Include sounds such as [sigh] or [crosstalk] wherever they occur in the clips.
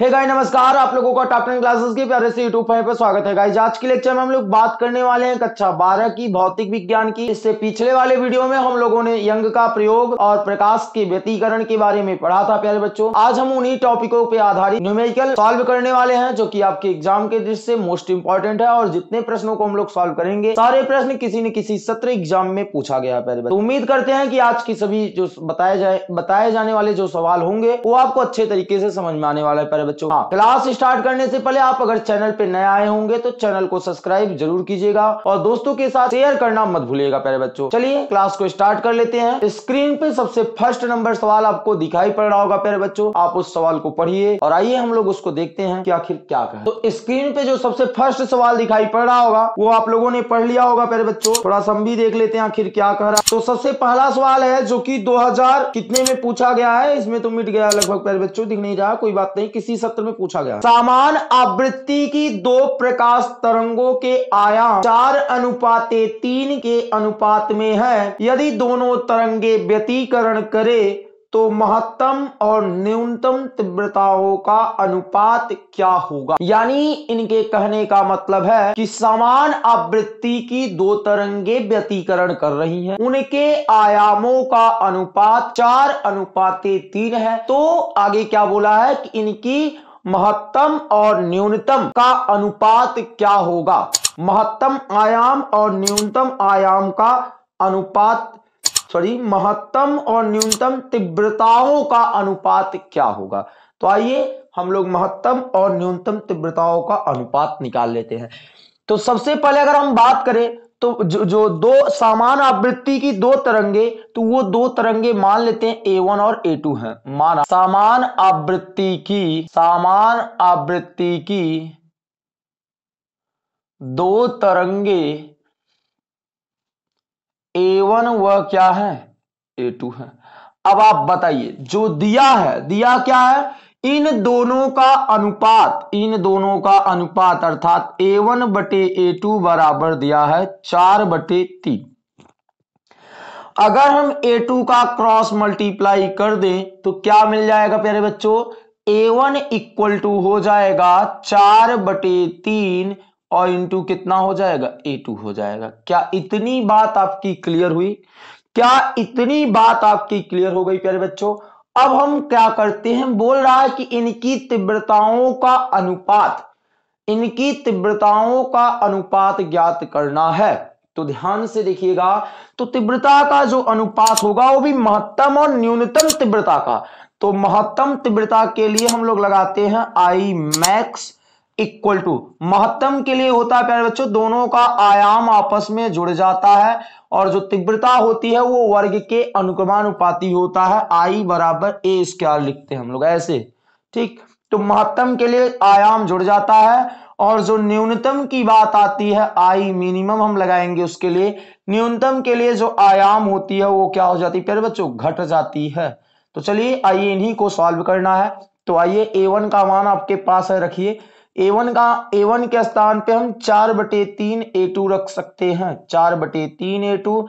hey guys नमस्कार आप लोगों का टॉप टेन क्लासेस के प्यारे से यूट्यूब चैनल पर स्वागत है गाइस आज के लेक्चर में हम लोग बात करने वाले हैं कक्षा बारह की भौतिक विज्ञान की इससे पिछले वाले वीडियो में हम लोगों ने यंग का प्रयोग और प्रकाश के व्यतीकरण के बारे में पढ़ा था प्यारे बच्चों आज हम उन्हीं टॉपिकों पे आधारित न्यूमेरिकल सॉल्व करने वाले हैं जो की आपके एग्जाम के दृष्टि से मोस्ट इम्पोर्टेंट है और जितने प्रश्नों को हम लोग सोल्व करेंगे सारे प्रश्न किसी न किसी सत्र एग्जाम में पूछा गया प्यारे बच्चों उम्मीद करते हैं की आज की सभी जो बताए जाए बताए जाने वाले जो सवाल होंगे वो आपको अच्छे तरीके से समझ में आने वाला है रहे बच्चों हाँ, क्लास स्टार्ट करने से पहले आप अगर चैनल पे नए आए होंगे तो चैनल को सब्सक्राइब जरूर कीजिएगा और दोस्तों के साथ शेयर करना मत भूलिएगा प्यारे बच्चों चलिए क्लास को स्टार्ट कर लेते हैं स्क्रीन पे सबसे फर्स्ट नंबर सवाल आपको दिखाई पड़ रहा होगा प्यारे बच्चों आप उस सवाल को पढ़िए और आइए हम लोग उसको देखते हैं कि आखिर क्या कहें तो स्क्रीन पे जो सबसे फर्स्ट सवाल दिखाई पड़ रहा होगा वो आप लोगों ने पढ़ लिया होगा प्यारे बच्चों थोड़ा सा भी देख लेते हैं आखिर क्या कह रहा तो सबसे पहला सवाल है जो की दो कितने में पूछा गया है इसमें तो मिट गया लगभग प्यारे बच्चों दिख नहीं रहा कोई बात नहीं किसी इसी सत्र में पूछा गया सामान आवृत्ति की दो प्रकाश तरंगों के आयाम चार अनुपात तीन के अनुपात में है यदि दोनों तरंगे व्यतीकरण करे तो महत्तम और न्यूनतम तीव्रताओं का अनुपात क्या होगा यानी इनके कहने का मतलब है कि समान आवृत्ति की दो तरंगे व्यतीकरण कर रही हैं उनके आयामों का अनुपात चार अनुपाते तीन है तो आगे क्या बोला है कि इनकी महत्तम और न्यूनतम का अनुपात क्या होगा महत्तम आयाम और न्यूनतम आयाम का अनुपात सॉरी महत्तम और न्यूनतम तीव्रताओं का अनुपात क्या होगा तो आइए हम लोग महत्तम और न्यूनतम तीव्रताओं का अनुपात निकाल लेते हैं तो सबसे पहले अगर हम बात करें तो जो, जो दो समान आवृत्ति की दो तरंगे तो वो दो तरंगे मान लेते हैं ए वन और ए टू है माना समान आवृत्ति की समान आवृत्ति की दो तरंगे ए वन वह क्या है ए टू है अब आप बताइए जो दिया है दिया क्या है इन दोनों का अनुपात इन दोनों का अनुपात अर्थात ए वन बटे ए टू बराबर दिया है चार बटे तीन अगर हम A2 का क्रॉस मल्टीप्लाई कर दें तो क्या मिल जाएगा प्यारे बच्चों A1 वन इक्वल टू हो जाएगा चार बटे तीन और इंटू कितना हो जाएगा ए टू हो जाएगा क्या इतनी बात आपकी क्लियर हुई क्या इतनी बात आपकी क्लियर हो गई प्यारे बच्चों अब हम क्या करते हैं बोल रहा है कि इनकी तीव्रताओं का अनुपात इनकी तीव्रताओं का अनुपात ज्ञात करना है तो ध्यान से देखिएगा तो तीव्रता का जो अनुपात होगा वो भी महत्तम और न्यूनतम तीव्रता का तो महत्तम तीव्रता के लिए हम लोग लगाते हैं आई मैक्स इक्वल टू महत्तम के लिए होता है प्यारे बच्चों दोनों का आयाम आपस में जुड़ जाता है और जो तीव्रता होती है वो वर्ग के अनुक्रमानुपाती होता है आई बराबर ए स्क्वायर लिखते हैं हम लोग ऐसे ठीक तो महत्तम के लिए आयाम जुड़ जाता है और जो न्यूनतम की बात आती है आई मिनिमम हम लगाएंगे उसके लिए न्यूनतम के लिए जो आयाम होती है वो क्या हो जाती है प्यारे बच्चों घट जाती है तो चलिए आइए इन्हीं को सॉल्व करना है तो आइए ए वन का मान आपके पास है रखिए ए वन का ए वन के स्थान पे हम चार बटे तीन ए टू रख सकते हैं चार बटे तीन ए टू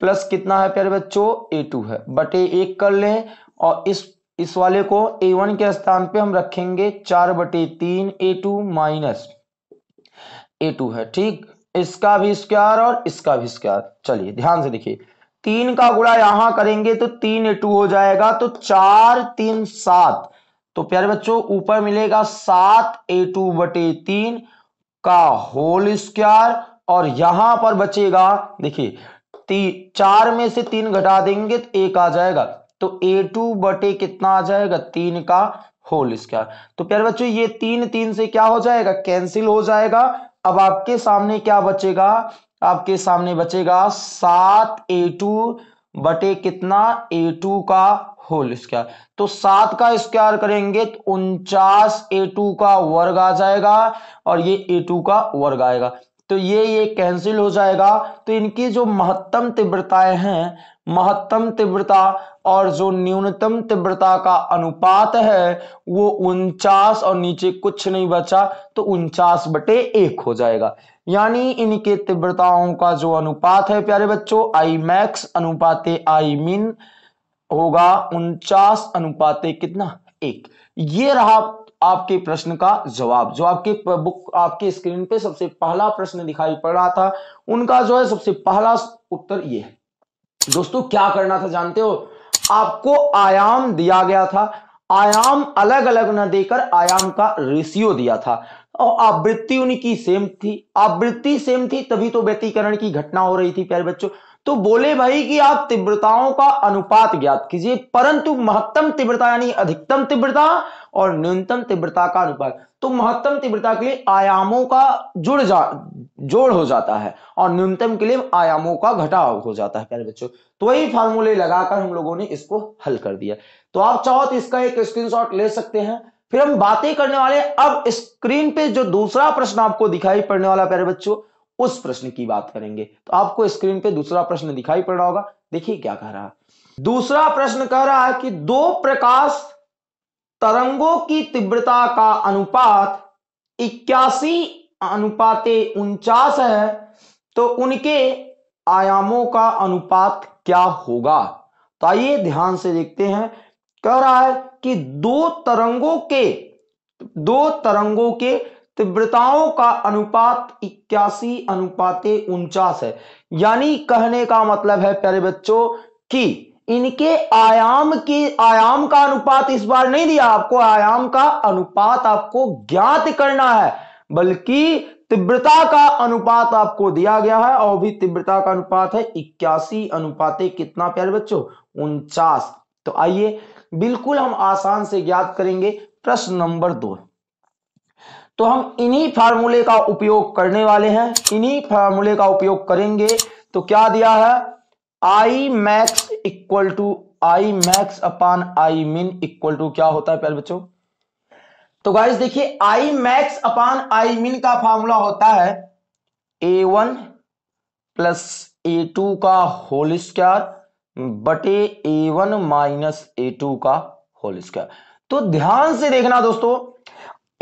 प्लस कितना है प्यारे बच्चों ए टू है बटे एक कर लें और इस इस वाले को ए वन के स्थान पे हम रखेंगे चार बटे तीन A two minus A two है ठीक इसका भी स्क्वायर और इसका भी स्क्वायर चलिए ध्यान से देखिए तीन का गुणा यहां करेंगे तो तीन ए टू हो जाएगा तो चार तीन सात तो प्यारे बच्चों ऊपर मिलेगा सात ए टू बटे तीन का होल स्क्वायर और यहां पर बचेगा देखिए ती, चार में से तीन घटा देंगे तो एक आ जाएगा तो ए टू बटे कितना आ जाएगा तीन का होल स्क्वायर तो प्यारे बच्चों ये तीन तीन से क्या हो जाएगा कैंसिल हो जाएगा अब आपके सामने क्या बचेगा आपके सामने बचेगा सात ए टू बटे कितना ए टू का होल स्क्वायर तो सात का स्क्वायर करेंगे तो उनचास ए टू का वर्ग आ जाएगा और ये ए टू का वर्ग आएगा तो ये ये कैंसिल हो जाएगा तो इनकी जो महत्तम तीव्रताएं हैं महत्तम तीव्रता और जो न्यूनतम तीव्रता का अनुपात है वो उनचास और नीचे कुछ नहीं बचा तो उनचास बटे एक हो जाएगा यानी इनके तीव्रताओं का जो अनुपात है प्यारे बच्चों आई मैक्स अनुपाते आई मिन होगा उनचास अनुपात कितना एक ये रहा आपके प्रश्न का जवाब जो आपके बुक आपके स्क्रीन पे सबसे पहला प्रश्न दिखाई पड़ रहा था उनका जो है सबसे पहला उत्तर ये है दोस्तों क्या करना था जानते हो आपको आयाम दिया गया था आयाम अलग अलग न देकर आयाम का रेशियो दिया था और आवृत्ति उनकी सेम थी आवृत्ति सेम थी तभी तो व्यतीकरण की घटना हो रही थी प्यारे बच्चों तो बोले भाई कि आप तीव्रताओं का अनुपात ज्ञात कीजिए परंतु महत्तम तीव्रता यानी अधिकतम तीव्रता और न्यूनतम तीव्रता का अनुपात तो महत्तम तीव्रता के लिए आयामों का जुड़ जा जोड़ हो जाता है और न्यूनतम के लिए आयामों का घटाव हो जाता है प्यारे बच्चों तो वही फार्मूले लगाकर हम लोगों ने इसको हल कर दिया तो आप चाहो तो इसका एक स्क्रीनशॉट ले सकते हैं फिर हम बातें करने वाले अब स्क्रीन पे जो दूसरा प्रश्न आपको दिखाई पड़ने वाला प्यारे बच्चों उस प्रश्न की बात करेंगे तो आपको स्क्रीन पे दूसरा प्रश्न दिखाई पड़ रहा होगा देखिए क्या कह रहा है दूसरा प्रश्न कह रहा है कि दो प्रकाश तरंगों की तीव्रता का अनुपात इक्यासी अनुपात उनचास है तो उनके आयामों का अनुपात क्या होगा तो आइए ध्यान से देखते हैं कह रहा है कि दो तरंगों के दो तरंगों के तीव्रताओं का अनुपात इक्यासी अनुपाते उनचास है यानी कहने का मतलब है प्यारे बच्चों कि इनके आयाम की आयाम का अनुपात इस बार नहीं दिया आपको आयाम का अनुपात आपको ज्ञात करना है बल्कि तीव्रता का अनुपात आपको दिया गया है और भी तीव्रता का अनुपात है इक्यासी अनुपाते कितना प्यारे बच्चों उनचास तो आइए बिल्कुल हम आसान से ज्ञात करेंगे प्रश्न नंबर दो तो हम इन्हीं फार्मूले का उपयोग करने वाले हैं इन्हीं फार्मूले का उपयोग करेंगे तो क्या दिया है I max equal to I max upon I min equal to क्या होता है प्यारे बच्चों तो गाइस देखिए आई मैक्स अपान आई मिन का फार्मूला होता है A one plus A two का होल स्क्वायर बटे A one minus A two का होल स्क्वायर तो ध्यान से देखना दोस्तों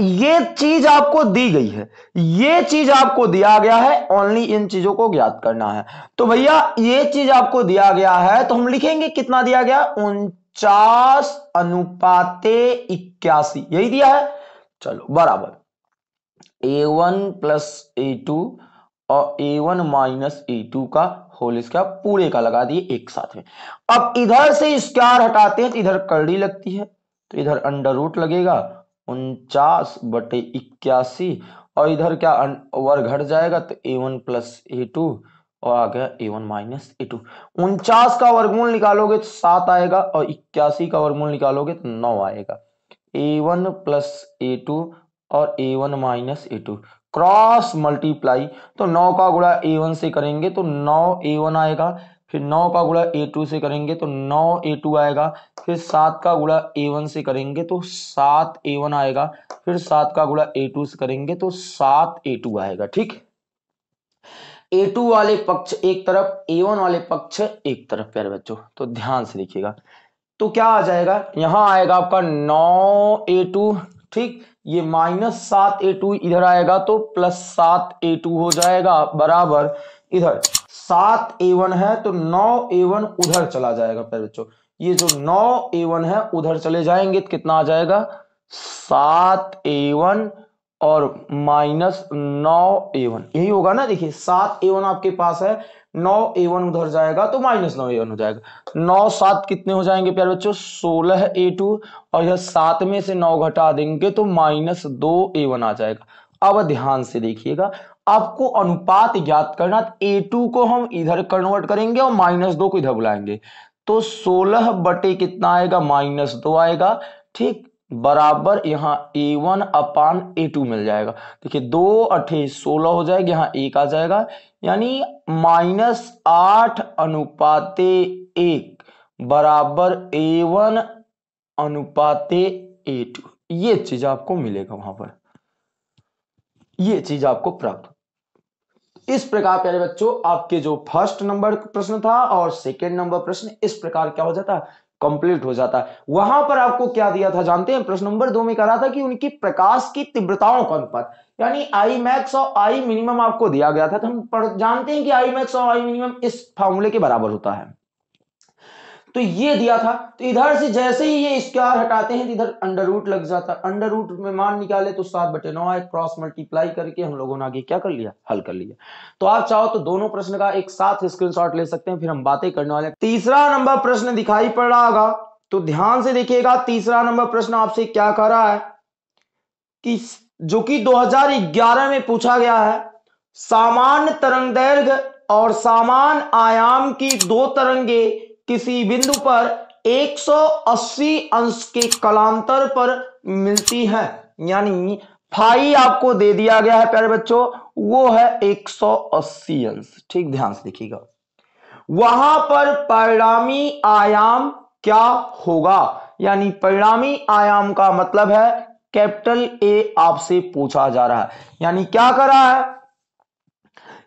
ये चीज आपको दी गई है ये चीज आपको दिया गया है ओनली इन चीजों को ज्ञात करना है तो भैया ये चीज आपको दिया गया है तो हम लिखेंगे कितना दिया गया उनचास अनुपाते इक्यासी यही दिया है चलो बराबर A one plus A two और A one minus A two का होल स्क्वायर पूरे का लगा दिए एक साथ में अब इधर से स्क्वायर हटाते हैं तो इधर कड़ी लगती है तो इधर अंडर रूट लगेगा उनचास बटे इक्यासी और इधर क्या वर्ग घट जाएगा तो A one plus A two और आ गया A one minus A two उनचास का वर्गमूल निकालोगे तो सात आएगा और इक्यासी का वर्गमूल निकालोगे तो नौ आएगा A one plus A two और A one minus A two cross multiply तो नौ का गुणा ए वन से करेंगे तो नौ ए वन आएगा फिर नौ का गुड़ा ए टू से करेंगे तो नौ ए टू आएगा फिर सात का गुड़ा ए वन से करेंगे तो सात ए वन आएगा फिर सात का गुड़ा ए टू से करेंगे तो सात ए टू आएगा ठीक ए टू वाले पक्ष एक तरफ ए वन वाले पक्ष एक तरफ प्यारे बच्चों तो ध्यान से देखिएगा तो क्या आ जाएगा यहां आएगा आपका नौ ए टू ठीक ये माइनस सात ए टू इधर आएगा तो प्लस सात ए टू हो जाएगा बराबर इधर सात ए वन है तो नौ ए वन उधर चला जाएगा प्यारे बच्चों ये जो नौ ए वन है उधर चले जाएंगे तो कितना आ जाएगा सात ए वन और माइनस नौ ए वन यही होगा ना देखिए सात ए वन आपके पास है नौ ए वन उधर जाएगा तो माइनस नौ ए वन हो जाएगा नौ सात कितने हो जाएंगे प्यारे बच्चों सोलह ए टू और यह सात में से नौ घटा देंगे तो माइनस दो ए वन आ जाएगा अब ध्यान से देखिएगा आपको अनुपात ज्ञात करना तो ए टू को हम इधर कन्वर्ट करेंगे और माइनस दो को इधर बुलाएंगे तो सोलह बटे कितना आएगा माइनस दो आएगा ठीक बराबर यहाँ A one upon A to मिल जाएगा देखिए दो अठे सोलह हो जाएगा यहाँ एक आ जाएगा यानी माइनस आठ अनुपाते एक बराबर ए वन अनुपाते ए टू ये चीज आपको मिलेगा वहां पर ये चीज आपको प्राप्त इस प्रकार प्यारे बच्चों आपके जो फर्स्ट नंबर प्रश्न था और सेकेंड नंबर प्रश्न इस प्रकार क्या हो जाता कंप्लीट हो जाता है वहां पर आपको क्या दिया था जानते हैं प्रश्न नंबर दो में कह रहा था कि उनकी प्रकाश की तीव्रताओं का अनुपात यानी आई मैक्स और आई मिनिमम आपको दिया गया था तो हम जानते हैं कि आई मैक्स और आई मिनिमम इस फॉर्मूले के बराबर होता है तो ये दिया था तो इधर से जैसे ही ये स्क्वायर हटाते हैं तो इधर अंडर रूट लग जाता अंडर रूट में मान निकाले तो सात बटे नौ आए क्रॉस मल्टीप्लाई करके हम लोगों ने आगे क्या कर लिया हल कर लिया तो आप चाहो तो दोनों प्रश्न का एक साथ स्क्रीनशॉट ले सकते हैं फिर हम बातें करने वाले तीसरा नंबर प्रश्न दिखाई पड़ रहा होगा तो ध्यान से देखिएगा तीसरा नंबर प्रश्न आपसे क्या कर रहा है कि जो कि ग्यारह में पूछा गया है सामान्य तरंग दैर्घ्य और सामान आयाम की दो तरंगे किसी बिंदु पर 180 अंश के कलांतर पर मिलती है यानी फाई आपको दे दिया गया है प्यारे बच्चों वो है 180 अंश ठीक ध्यान से देखिएगा वहां पर परिणामी आयाम क्या होगा यानी परिणामी आयाम का मतलब है कैपिटल ए आपसे पूछा जा रहा है यानी क्या कर रहा है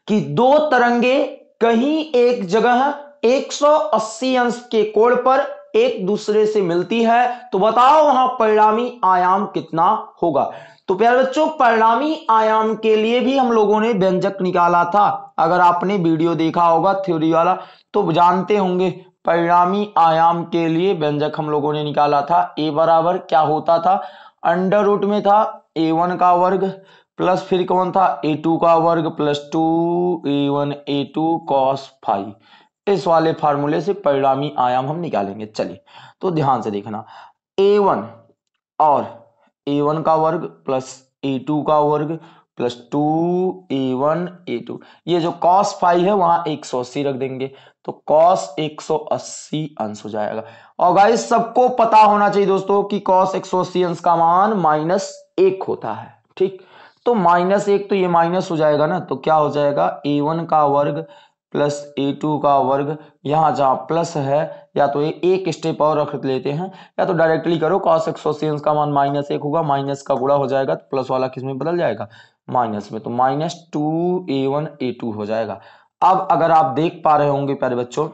कि दो तरंगे कहीं एक जगह 180 अंश के कोण पर एक दूसरे से मिलती है तो बताओ वहां परिणामी आयाम कितना होगा तो प्यारे बच्चों परिणामी आयाम के लिए भी हम लोगों ने व्यंजक निकाला था अगर आपने वीडियो देखा होगा थ्योरी वाला तो जानते होंगे परिणामी आयाम के लिए व्यंजक हम लोगों ने निकाला था ए बराबर क्या होता था अंडर रूट में था ए वन का वर्ग प्लस फिर कौन था ए टू का वर्ग plus two A one A two cos five इस वाले फार्मूले से परिणामी आयाम हम निकालेंगे चलिए तो ध्यान से देखना ए वन और ए वन का वर्ग प्लस ए टू का वर्ग plus two A one A two ये जो कॉस फाइव है वहां एक सौ अस्सी रख देंगे तो कॉस एक सौ अस्सी अंश हो जाएगा और गाइस सबको पता होना चाहिए दोस्तों कि कॉस एक सौ अस्सी अंश का मान माइनस एक होता है ठीक तो माइनस एक तो ये माइनस हो जाएगा ना तो क्या हो जाएगा ए वन का वर्ग प्लस ए टू का वर्ग यहाँ जहाँ प्लस है या तो ये एक स्टेप और रख लेते हैं या तो डायरेक्टली करो कॉस एक्सोसियंस का मान माइनस एक होगा माइनस का गुणा हो जाएगा तो प्लस वाला किस में बदल जाएगा माइनस में तो minus two A one A two हो जाएगा अब अगर आप देख पा रहे होंगे प्यारे बच्चों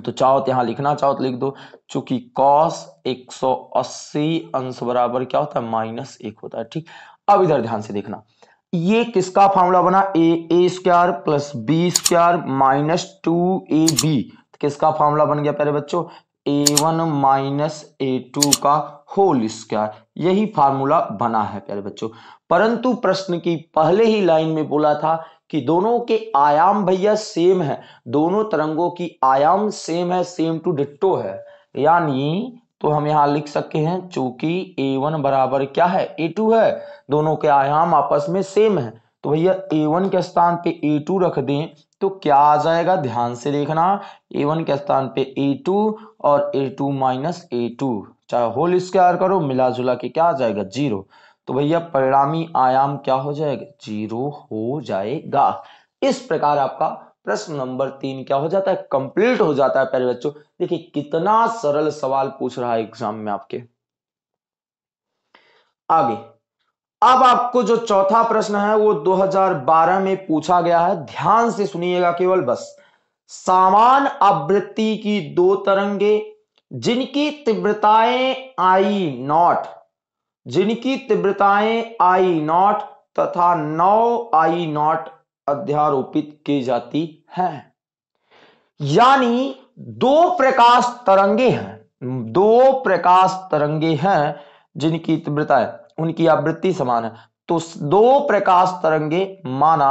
तो चाहो तो यहाँ लिखना चाहो तो लिख दो चूंकि कॉस अस्सी अंश बराबर क्या होता है माइनस एक होता है ठीक अब इधर ध्यान से देखना ये किसका फॉर्मूला बना A A square plus B square minus two A B किसका फॉर्मूला बन गया प्यारे बच्चों A one minus A two का होल स्क्वायर यही फार्मूला बना है प्यारे बच्चों परंतु प्रश्न की पहले ही लाइन में बोला था कि दोनों के आयाम भैया सेम है दोनों तरंगों की आयाम सेम है सेम टू डिट्टो है यानी तो हम यहाँ लिख सकते हैं चूंकि ए वन बराबर क्या है ए टू है दोनों के आयाम आपस में सेम है तो भैया ए वन के स्थान पे ए टू रख दें तो क्या आ जाएगा ध्यान से देखना ए वन के स्थान पे ए टू और A two minus A two चाहे होल स्क्वायर करो मिला जुला के क्या आ जाएगा जीरो तो भैया परिणामी आयाम क्या हो जाएगा जीरो हो जाएगा इस प्रकार आपका प्रश्न नंबर तीन क्या हो जाता है कंप्लीट हो जाता है पहले बच्चों देखिए कितना सरल सवाल पूछ रहा है एग्जाम में आपके आगे अब आपको जो चौथा प्रश्न है वो 2012 में पूछा गया है ध्यान से सुनिएगा केवल बस सामान आवृत्ति की दो तरंगे जिनकी तीव्रताएं आई नॉट जिनकी तीव्रताएं आई नॉट तथा नौ आई नॉट अध्यारोपित की जाती है यानी दो प्रकाश तरंगे हैं दो प्रकाश तरंगे हैं जिनकी तीव्रता है उनकी आवृत्ति समान है तो दो प्रकाश तरंगे माना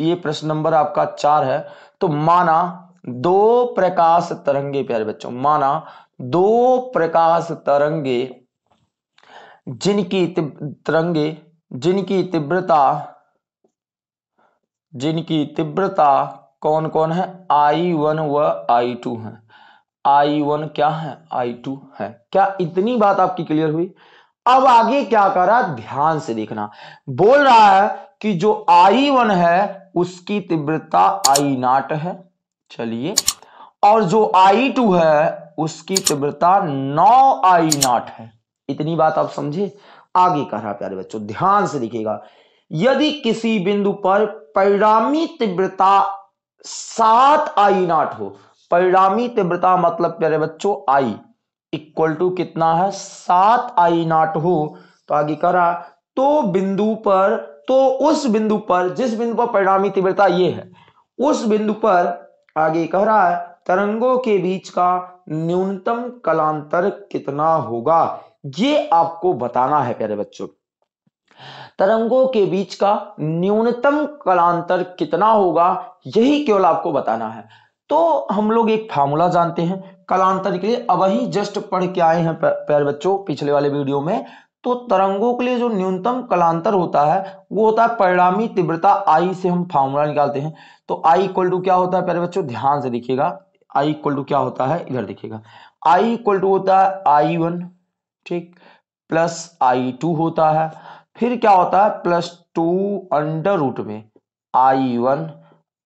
ये प्रश्न नंबर आपका चार है तो माना दो प्रकाश तरंगे प्यारे बच्चों माना दो प्रकाश तरंगे जिनकी तरंगे जिनकी तीव्रता जिनकी तीव्रता कौन कौन है आई वन व आई टू है आई वन क्या है आई टू है क्या इतनी बात आपकी क्लियर हुई अब आगे क्या कर रहा है ध्यान से देखना बोल रहा है कि जो आई वन है उसकी तीव्रता आई नाट है चलिए और जो आई टू है उसकी तीव्रता नौ आई नाट है इतनी बात आप समझे आगे कह रहा प्यारे बच्चों ध्यान से देखिएगा यदि किसी बिंदु पर परिणामी तीव्रता सात आई नॉट हो परिणामी तीव्रता मतलब प्यारे बच्चों आई इक्वल टू कितना है सात आई नॉट हो तो आगे करा तो बिंदु पर तो उस बिंदु पर जिस बिंदु पर परिणामी तीव्रता ये है उस बिंदु पर आगे कह रहा है तरंगों के बीच का न्यूनतम कलांतर कितना होगा ये आपको बताना है प्यारे बच्चों तरंगों के बीच का न्यूनतम कलांतर कितना होगा यही केवल आपको बताना है तो हम लोग एक फार्मूला जानते हैं कलांतर के लिए अब ही जस्ट पढ़ के आए हैं प्यारे बच्चों पिछले वाले वीडियो में तो तरंगों के लिए जो न्यूनतम कलांतर होता है वो होता है परिणामी तीव्रता आई से हम फार्मूला निकालते हैं तो आई इक्वल टू क्या होता है प्यारे बच्चों ध्यान से देखिएगा आई इक्वल टू क्या होता है इधर देखिएगा आई इक्वल टू होता है आई वन ठीक प्लस आई टू होता है फिर क्या होता है प्लस टू अंडर रूट में I one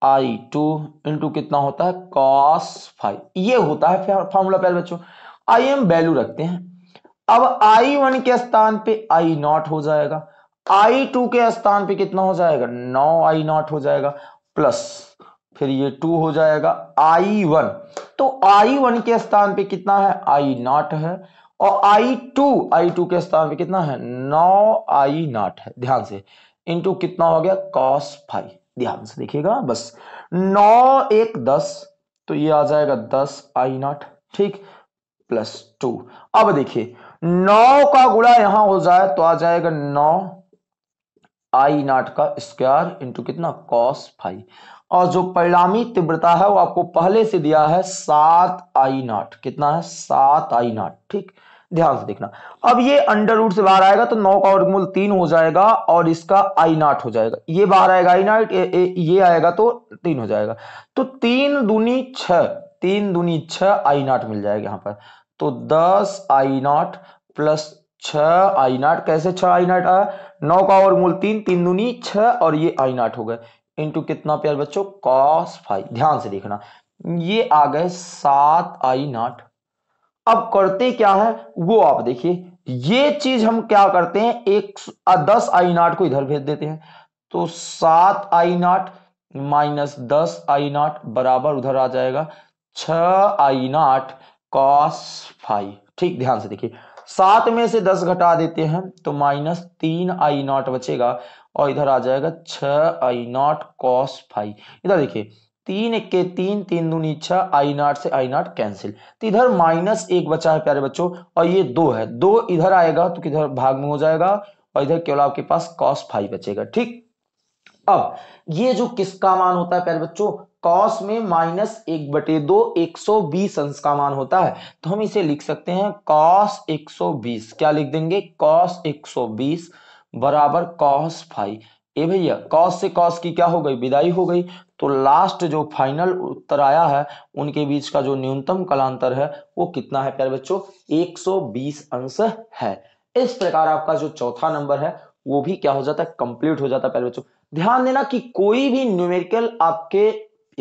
I two into कितना होता है कॉस फाइव ये होता है फॉर्मूला पहले बच्चों आई एम वैल्यू रखते हैं अब आई वन के स्थान पे आई नॉट हो जाएगा आई टू के स्थान पे कितना हो जाएगा नौ आई नॉट हो जाएगा प्लस फिर ये टू हो जाएगा आई वन तो आई वन के स्थान पे कितना है आई नॉट है और आई टू आई टू के स्थान पे कितना है नौ आई नॉट है ध्यान से इंटू कितना हो गया कॉस फाइव ध्यान से देखिएगा बस नौ एक दस तो ये आ जाएगा दस आई नॉट ठीक प्लस टू अब देखिए नौ का गुणा यहां हो जाए तो आ जाएगा नौ आई नॉट का स्क्वायर इंटू कितना कॉस फाइव और जो परिणामी तीव्रता है वो आपको पहले से दिया है सात आई नॉट कितना है सात आई नॉट ठीक ध्यान से देखना अब ये अंडर रूट से बाहर आएगा तो नौ का वर्गमूल तीन हो जाएगा और इसका आई नाट हो जाएगा ये बाहर आएगा आई नाट ये, आएगा तो तीन हो जाएगा तो तीन दूनी छ तीन दूनी छ आई नाट मिल जाएगा यहाँ पर तो दस आई नाट प्लस छ आई नाट कैसे छ आई नाट आया नौ का और मूल तीन तीन दूनी छ और ये आई नाट हो गए इंटू कितना प्यार बच्चों कॉस फाइव ध्यान से देखना ये आ गए सात आई नाट अब करते क्या है वो आप देखिए ये चीज हम क्या करते हैं एक दस आई नॉट को इधर भेज देते हैं तो सात आई नॉट माइनस दस आई नॉट बराबर उधर आ जाएगा छ आई नॉट कॉस फाइव ठीक ध्यान से देखिए सात में से दस घटा देते हैं तो माइनस तीन आई नॉट बचेगा और इधर आ जाएगा छ आई नॉट कॉस फाइव इधर देखिए तीन एक के तीन तीन दूनी छह आई नॉट से आई नॉट कैंसिल तो इधर माइनस एक बचा है प्यारे बच्चों और ये दो है दो इधर आएगा तो किधर भाग में हो जाएगा और इधर केवल आपके पास कॉस फाइव बचेगा ठीक अब ये जो किसका मान होता है प्यारे बच्चों कॉस में माइनस एक बटे दो एक सौ बीस अंश का मान होता है तो हम इसे लिख सकते हैं कॉस एक सौ बीस क्या लिख देंगे कॉस एक सौ बीस बराबर कॉस फाइव ए भैया कॉस से कॉस की क्या हो गई विदाई हो गई तो लास्ट जो फाइनल उत्तर आया है उनके बीच का जो न्यूनतम कलांतर है वो कितना है प्यारे बच्चों 120 अंश है इस प्रकार आपका जो चौथा नंबर है वो भी क्या हो जाता है कंप्लीट हो जाता है प्यारे बच्चों ध्यान देना कि कोई भी न्यूमेरिकल आपके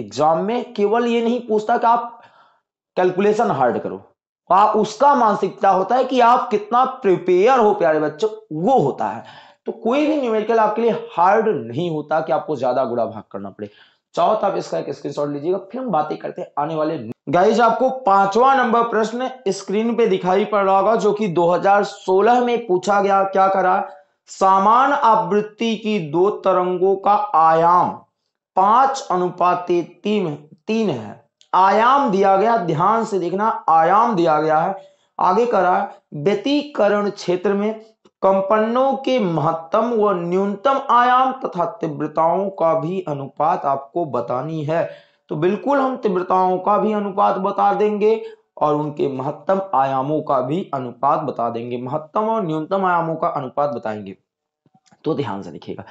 एग्जाम में केवल ये नहीं पूछता कि आप कैलकुलेशन हार्ड करो उसका मानसिकता होता है कि आप कितना प्रिपेयर हो प्यारे बच्चों वो होता है तो कोई भी न्यूमेरिकल आपके लिए हार्ड नहीं होता कि आपको ज्यादा गुड़ा भाग करना पड़े चाहो तो आप इसका एक स्क्रीनशॉट लीजिएगा फिर हम बातें करते हैं आने वाले गाइज आपको पांचवा नंबर प्रश्न स्क्रीन पे दिखाई पड़ रहा होगा जो कि 2016 में पूछा गया क्या करा सामान आवृत्ति की दो तरंगों का आयाम पांच अनुपात तीन तीन है आयाम दिया गया ध्यान से देखना आयाम दिया गया है आगे करा व्यतीकरण क्षेत्र में कंपनों के महत्तम व न्यूनतम आयाम तथा तीव्रताओं का भी अनुपात आपको बतानी है तो बिल्कुल हम तीव्रताओं का भी अनुपात बता देंगे और उनके महत्तम आयामों का भी अनुपात बता देंगे महत्तम और न्यूनतम आयामों का अनुपात बताएंगे तो ध्यान से लिखिएगा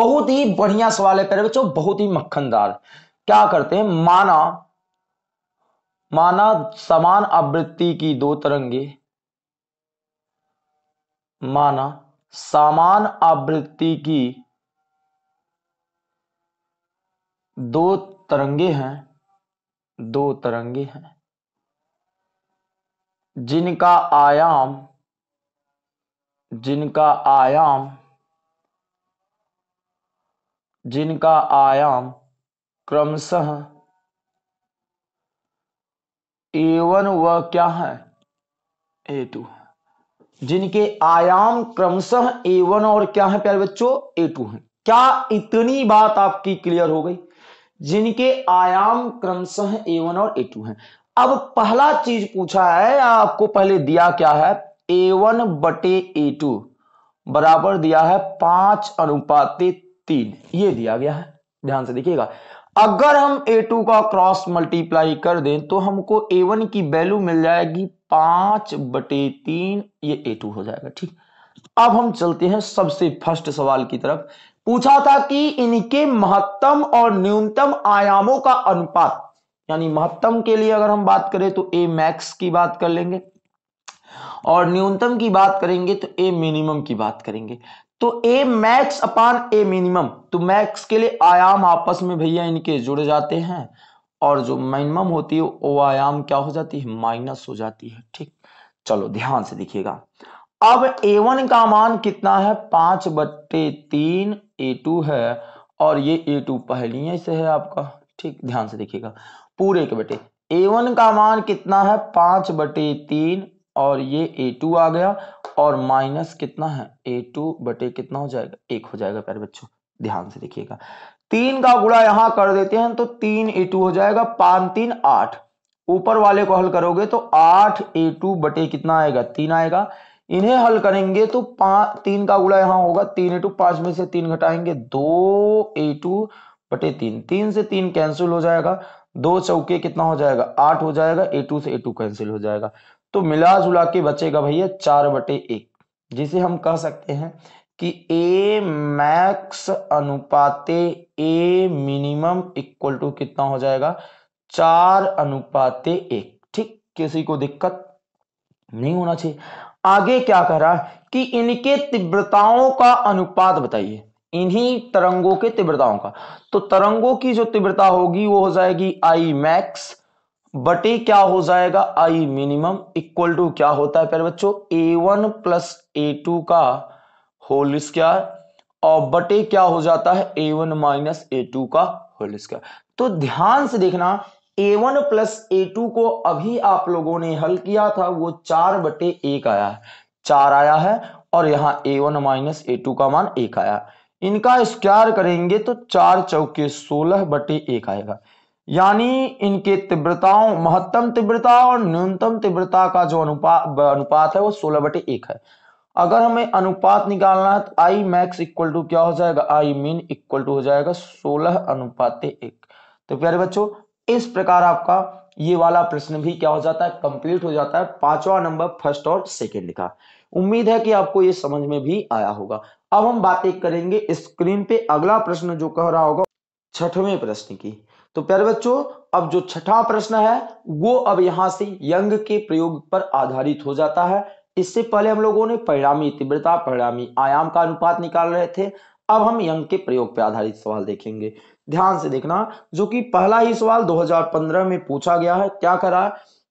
बहुत ही बढ़िया सवाल है बच्चों बहुत ही मक्खनदार क्या करते हैं माना माना समान आवृत्ति की दो तरंगे माना समान आवृत्ति की दो तरंगे हैं दो तरंगे हैं जिनका आयाम जिनका आयाम जिनका आयाम क्रमशः एवन व क्या है ए टू है जिनके आयाम क्रमशः ए वन और क्या है प्यारे बच्चों ए टू है क्या इतनी बात आपकी क्लियर हो गई जिनके आयाम क्रमशः ए वन और ए टू है अब पहला चीज पूछा है आपको पहले दिया क्या है ए वन बटे ए टू बराबर दिया है पांच अनुपात तीन ये दिया गया है ध्यान से देखिएगा अगर हम a2 का क्रॉस मल्टीप्लाई कर दें तो हमको a1 की वैल्यू मिल जाएगी पांच बटे तीन ये a2 हो जाएगा ठीक अब हम चलते हैं सबसे फर्स्ट सवाल की तरफ पूछा था कि इनके महत्तम और न्यूनतम आयामों का अनुपात यानी महत्तम के लिए अगर हम बात करें तो ए मैक्स की बात कर लेंगे और न्यूनतम की बात करेंगे तो ए मिनिमम की बात करेंगे तो ए मैक्स अपान ए मिनिमम तो मैक्स के लिए आयाम आपस में भैया इनके जुड़ जाते हैं और जो मिनिमम होती है वो आयाम क्या हो जाती है माइनस हो जाती है ठीक चलो ध्यान से देखिएगा अब वन का मान कितना है पांच बट्टे तीन ए टू है और ये ए टू पहली से है आपका ठीक ध्यान से देखिएगा पूरे के बटे वन का मान कितना है पांच बटे तीन और ये ए टू आ गया और माइनस कितना है ए टू बटे कितना हो जाएगा एक हो जाएगा प्यारे बच्चों ध्यान से देखिएगा तीन का गुड़ा यहां कर देते हैं तो तीन ए टू हो जाएगा पांच तीन आठ ऊपर वाले को हल करोगे तो आठ ए टू बटे कितना आएगा तीन आएगा इन्हें हल करेंगे तो पांच तीन का गुड़ा यहां होगा तीन ए टू पांच में से तीन घटाएंगे दो ए टू बटे तीन तीन से तीन कैंसिल हो जाएगा दो चौके कितना हो जाएगा आठ हो जाएगा ए टू से ए टू कैंसिल हो जाएगा तो मिला जुला के बचेगा भैया चार बटे एक जिसे हम कह सकते हैं कि ए मैक्स अनुपाते ए मिनिमम इक्वल टू कितना हो जाएगा चार अनुपाते एक ठीक किसी को दिक्कत नहीं होना चाहिए आगे क्या कह रहा है कि इनके तीव्रताओं का अनुपात बताइए इन्हीं तरंगों के तीव्रताओं का तो तरंगों की जो तीव्रता होगी वो हो जाएगी आई मैक्स बटे क्या हो जाएगा आई मिनिमम इक्वल टू क्या होता है प्यारे बच्चों A one plus A two का होल स्क्वायर और बटे क्या हो जाता है A one minus A two का होल स्क्वायर तो ध्यान से देखना A one plus A two को अभी आप लोगों ने हल किया था वो चार बटे एक आया है चार आया है और यहाँ A one minus A two का मान एक आया इनका स्क्वायर करेंगे तो चार चौके सोलह बटे एक आएगा यानी इनके तीव्रताओं महत्तम तीव्रता और न्यूनतम तीव्रता का जो अनुपात अनुपात है वो सोलह बटे एक है अगर हमें अनुपात निकालना है तो आई मैक्स इक्वल टू क्या हो जाएगा आई मीन इक्वल टू हो जाएगा सोलह अनुपात एक तो प्यारे बच्चों इस प्रकार आपका ये वाला प्रश्न भी क्या हो जाता है कंप्लीट हो जाता है पांचवा नंबर फर्स्ट और सेकेंड का उम्मीद है कि आपको ये समझ में भी आया होगा अब हम बातें करेंगे स्क्रीन पे अगला प्रश्न जो कह रहा होगा छठवें प्रश्न की तो प्यारे बच्चों अब जो छठा प्रश्न है वो अब यहां से यंग के प्रयोग पर आधारित हो जाता है इससे पहले हम लोगों ने परिणामी तीव्रता परिणामी आयाम का अनुपात निकाल रहे थे अब हम यंग के प्रयोग पर आधारित सवाल देखेंगे ध्यान से देखना जो कि पहला ही सवाल 2015 में पूछा गया है क्या करा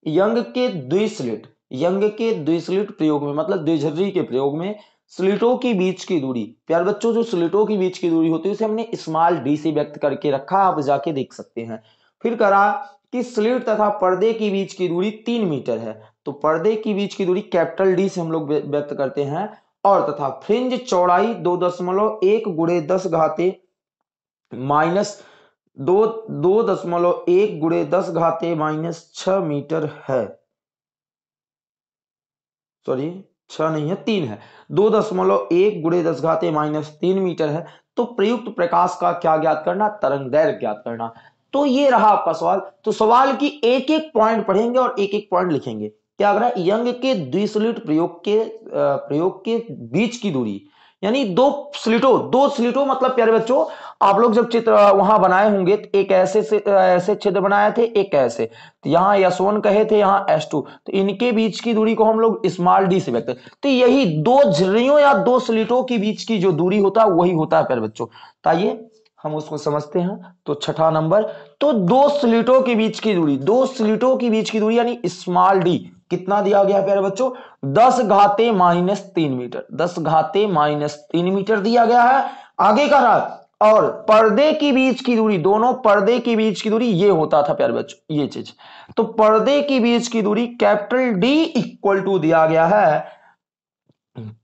यंग के द्विस्लिट यंग के द्विस्लिट प्रयोग में मतलब द्विझर्री के प्रयोग में स्लिटों के बीच की दूरी प्यार बच्चों जो स्लिटों के बीच की दूरी होती है उसे हमने स्मॉल डी से व्यक्त करके रखा आप जाके देख सकते हैं फिर करा कि स्लिट तथा पर्दे के बीच की दूरी तीन मीटर है तो पर्दे के बीच की दूरी कैपिटल डी से हम लोग व्यक्त करते हैं और तथा फ्रिंज चौड़ाई दो दशमलव एक गुड़े दस घाते माइनस दो दो दशमलव एक गुड़े दस घाते माइनस छ मीटर है सॉरी छह नहीं है तीन है दो दशमलव एक गुड़े दस घाते माइनस तीन मीटर है तो प्रयुक्त प्रकाश का क्या ज्ञात करना तरंग दैर्घ्य ज्ञात करना तो ये रहा आपका सवाल तो सवाल की एक एक पॉइंट पढ़ेंगे और एक एक पॉइंट लिखेंगे क्या कर यंग के द्विसलिट प्रयोग के प्रयोग के बीच की दूरी यानी दो स्लिटो दो स्लिटो मतलब प्यारे बच्चों आप लोग जब चित्र वहां बनाए होंगे तो एक ऐसे से ऐसे छिद्र बनाए थे एक ऐसे तो यहाँ एस वन कहे थे यहाँ एस टू तो इनके बीच की दूरी को हम लोग स्मॉल डी से व्यक्त तो यही दो झिरियों या दो स्लिटों के बीच की जो दूरी होता है वही होता है प्यारे बच्चों तो आइए हम उसको समझते हैं तो छठा नंबर तो दो स्लिटों के बीच की दूरी दो स्लिटों के बीच की दूरी यानी स्मॉल डी कितना दिया गया प्यारे बच्चों दस घाते माइनस तीन मीटर दस घाते माइनस तीन मीटर दिया गया है आगे का रहा और पर्दे के बीच की दूरी दोनों पर्दे के बीच की दूरी ये होता था प्यारे बच्चों ये चीज तो पर्दे के बीच की दूरी कैपिटल डी इक्वल टू दिया गया है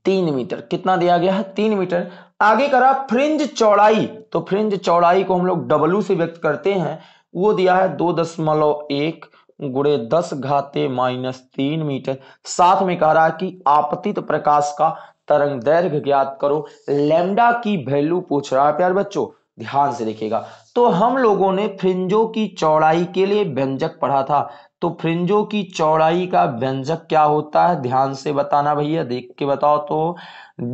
तीन मीटर कितना दिया गया है तीन मीटर आगे करा फ्रिंज चौड़ाई तो फ्रिंज चौड़ाई को हम लोग डब्लू से व्यक्त करते हैं वो दिया है दो दशमलव एक गुड़े दस घाते माइनस तीन मीटर साथ में कह रहा है कि आपतित प्रकाश का तरंग दैर्घ्य ज्ञात करो लेमडा की वैल्यू पूछ रहा है प्यार बच्चों ध्यान से देखिएगा तो हम लोगों ने फ्रिंजों की चौड़ाई के लिए व्यंजक पढ़ा था तो फ्रिंजों की चौड़ाई का व्यंजक क्या होता है ध्यान से बताना भैया देख के बताओ तो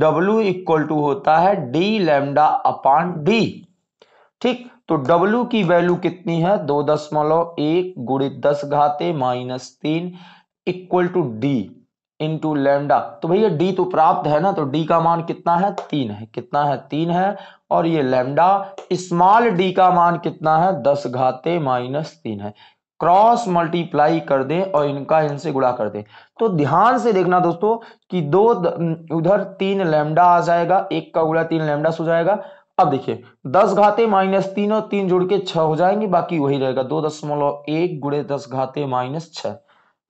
W इक्वल टू होता है डी लेमडा अपान डी ठीक तो W की वैल्यू कितनी है दो दशमलव एक गुणित दस घाते माइनस तीन equal to D into lambda तो भैया D तो प्राप्त है ना तो डी का मान कितना है तीन है कितना है तीन है और ये लेमडा स्मॉल डी का मान कितना है दस घाते माइनस तीन है क्रॉस मल्टीप्लाई कर दें और इनका इनसे गुणा कर दें तो ध्यान से देखना दोस्तों कि दो उधर तीन लेमडा आ जाएगा एक का गुणा तीन लेमडा सो जाएगा अब देखिए दस घाते माइनस तीन और तीन जोड़ के छह हो जाएंगे बाकी वही रहेगा दो दशमलव एक गुड़े दस घाते माइनस छह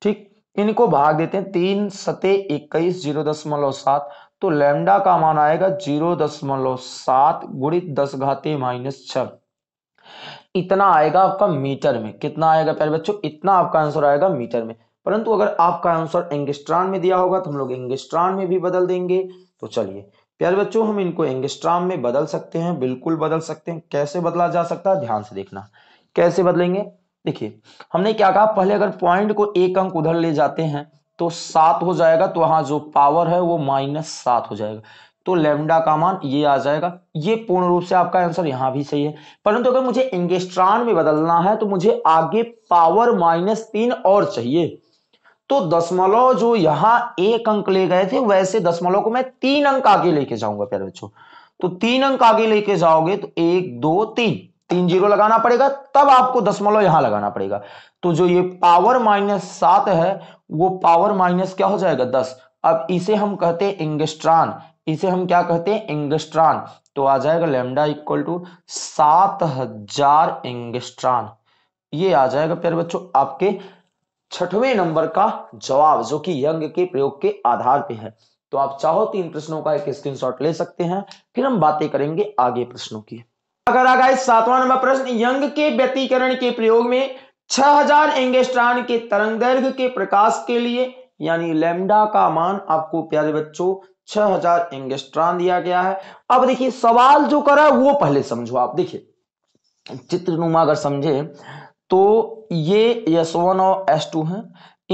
ठीक इनको भाग देते हैं तीन सते इक्कीस जीरो दशमलव सात तो लैम्डा का मान आएगा जीरो दशमलव सात गुड़ित दस घाते माइनस छह इतना आएगा आपका मीटर में कितना आएगा प्यारे बच्चों इतना आपका आंसर आएगा मीटर में परंतु अगर आपका आंसर एंगेस्ट्रान में दिया होगा तो हम लोग एंगेस्ट्रान में भी बदल देंगे तो चलिए प्यारे बच्चों हम इनको एंगस्ट्राम में बदल सकते हैं बिल्कुल बदल सकते हैं कैसे बदला जा सकता है ध्यान से देखना कैसे बदलेंगे देखिए हमने क्या कहा पहले अगर पॉइंट को एक अंक उधर ले जाते हैं तो सात हो जाएगा तो वहां जो पावर है वो माइनस सात हो जाएगा तो लेमडा का मान ये आ जाएगा ये पूर्ण रूप से आपका आंसर यहां भी सही है परंतु अगर मुझे एंगेस्ट्रॉन में बदलना है तो मुझे आगे पावर माइनस तीन और चाहिए तो दशमलव जो यहाँ एक अंक ले गए थे वैसे दशमलव को मैं तीन अंक आगे लेके जाऊंगा प्यारे बच्चों तो तीन अंक आगे लेके जाओगे तो एक दो तीन तीन जीरो लगाना पड़ेगा तब आपको दशमलव यहां लगाना पड़ेगा तो जो ये पावर माइनस सात है वो पावर माइनस क्या हो जाएगा दस अब इसे हम कहते हैं इंगस्ट्रान इसे हम क्या कहते हैं इंगस्ट्रान तो आ जाएगा लेमडा इक्वल टू सात हजार इंगस्ट्रान ये आ जाएगा प्यारे बच्चों आपके छठवें नंबर का जवाब जो कि यंग के प्रयोग के आधार पे है तो आप चाहो तीन प्रश्नों का एक स्क्रीनशॉट ले सकते हैं फिर हम बातें करेंगे आगे प्रश्नों की अगर आगा सातवां नंबर प्रश्न यंग के व्यतीकरण के प्रयोग में 6000 एंगेस्ट्रान के तरंग दैर्घ्य के प्रकाश के लिए यानी लेमडा का मान आपको प्यारे बच्चों 6000 एंगेस्ट्रान दिया गया है अब देखिए सवाल जो करा वो पहले समझो आप देखिए चित्रनुमा अगर समझे तो ये एस वन और एस टू हैं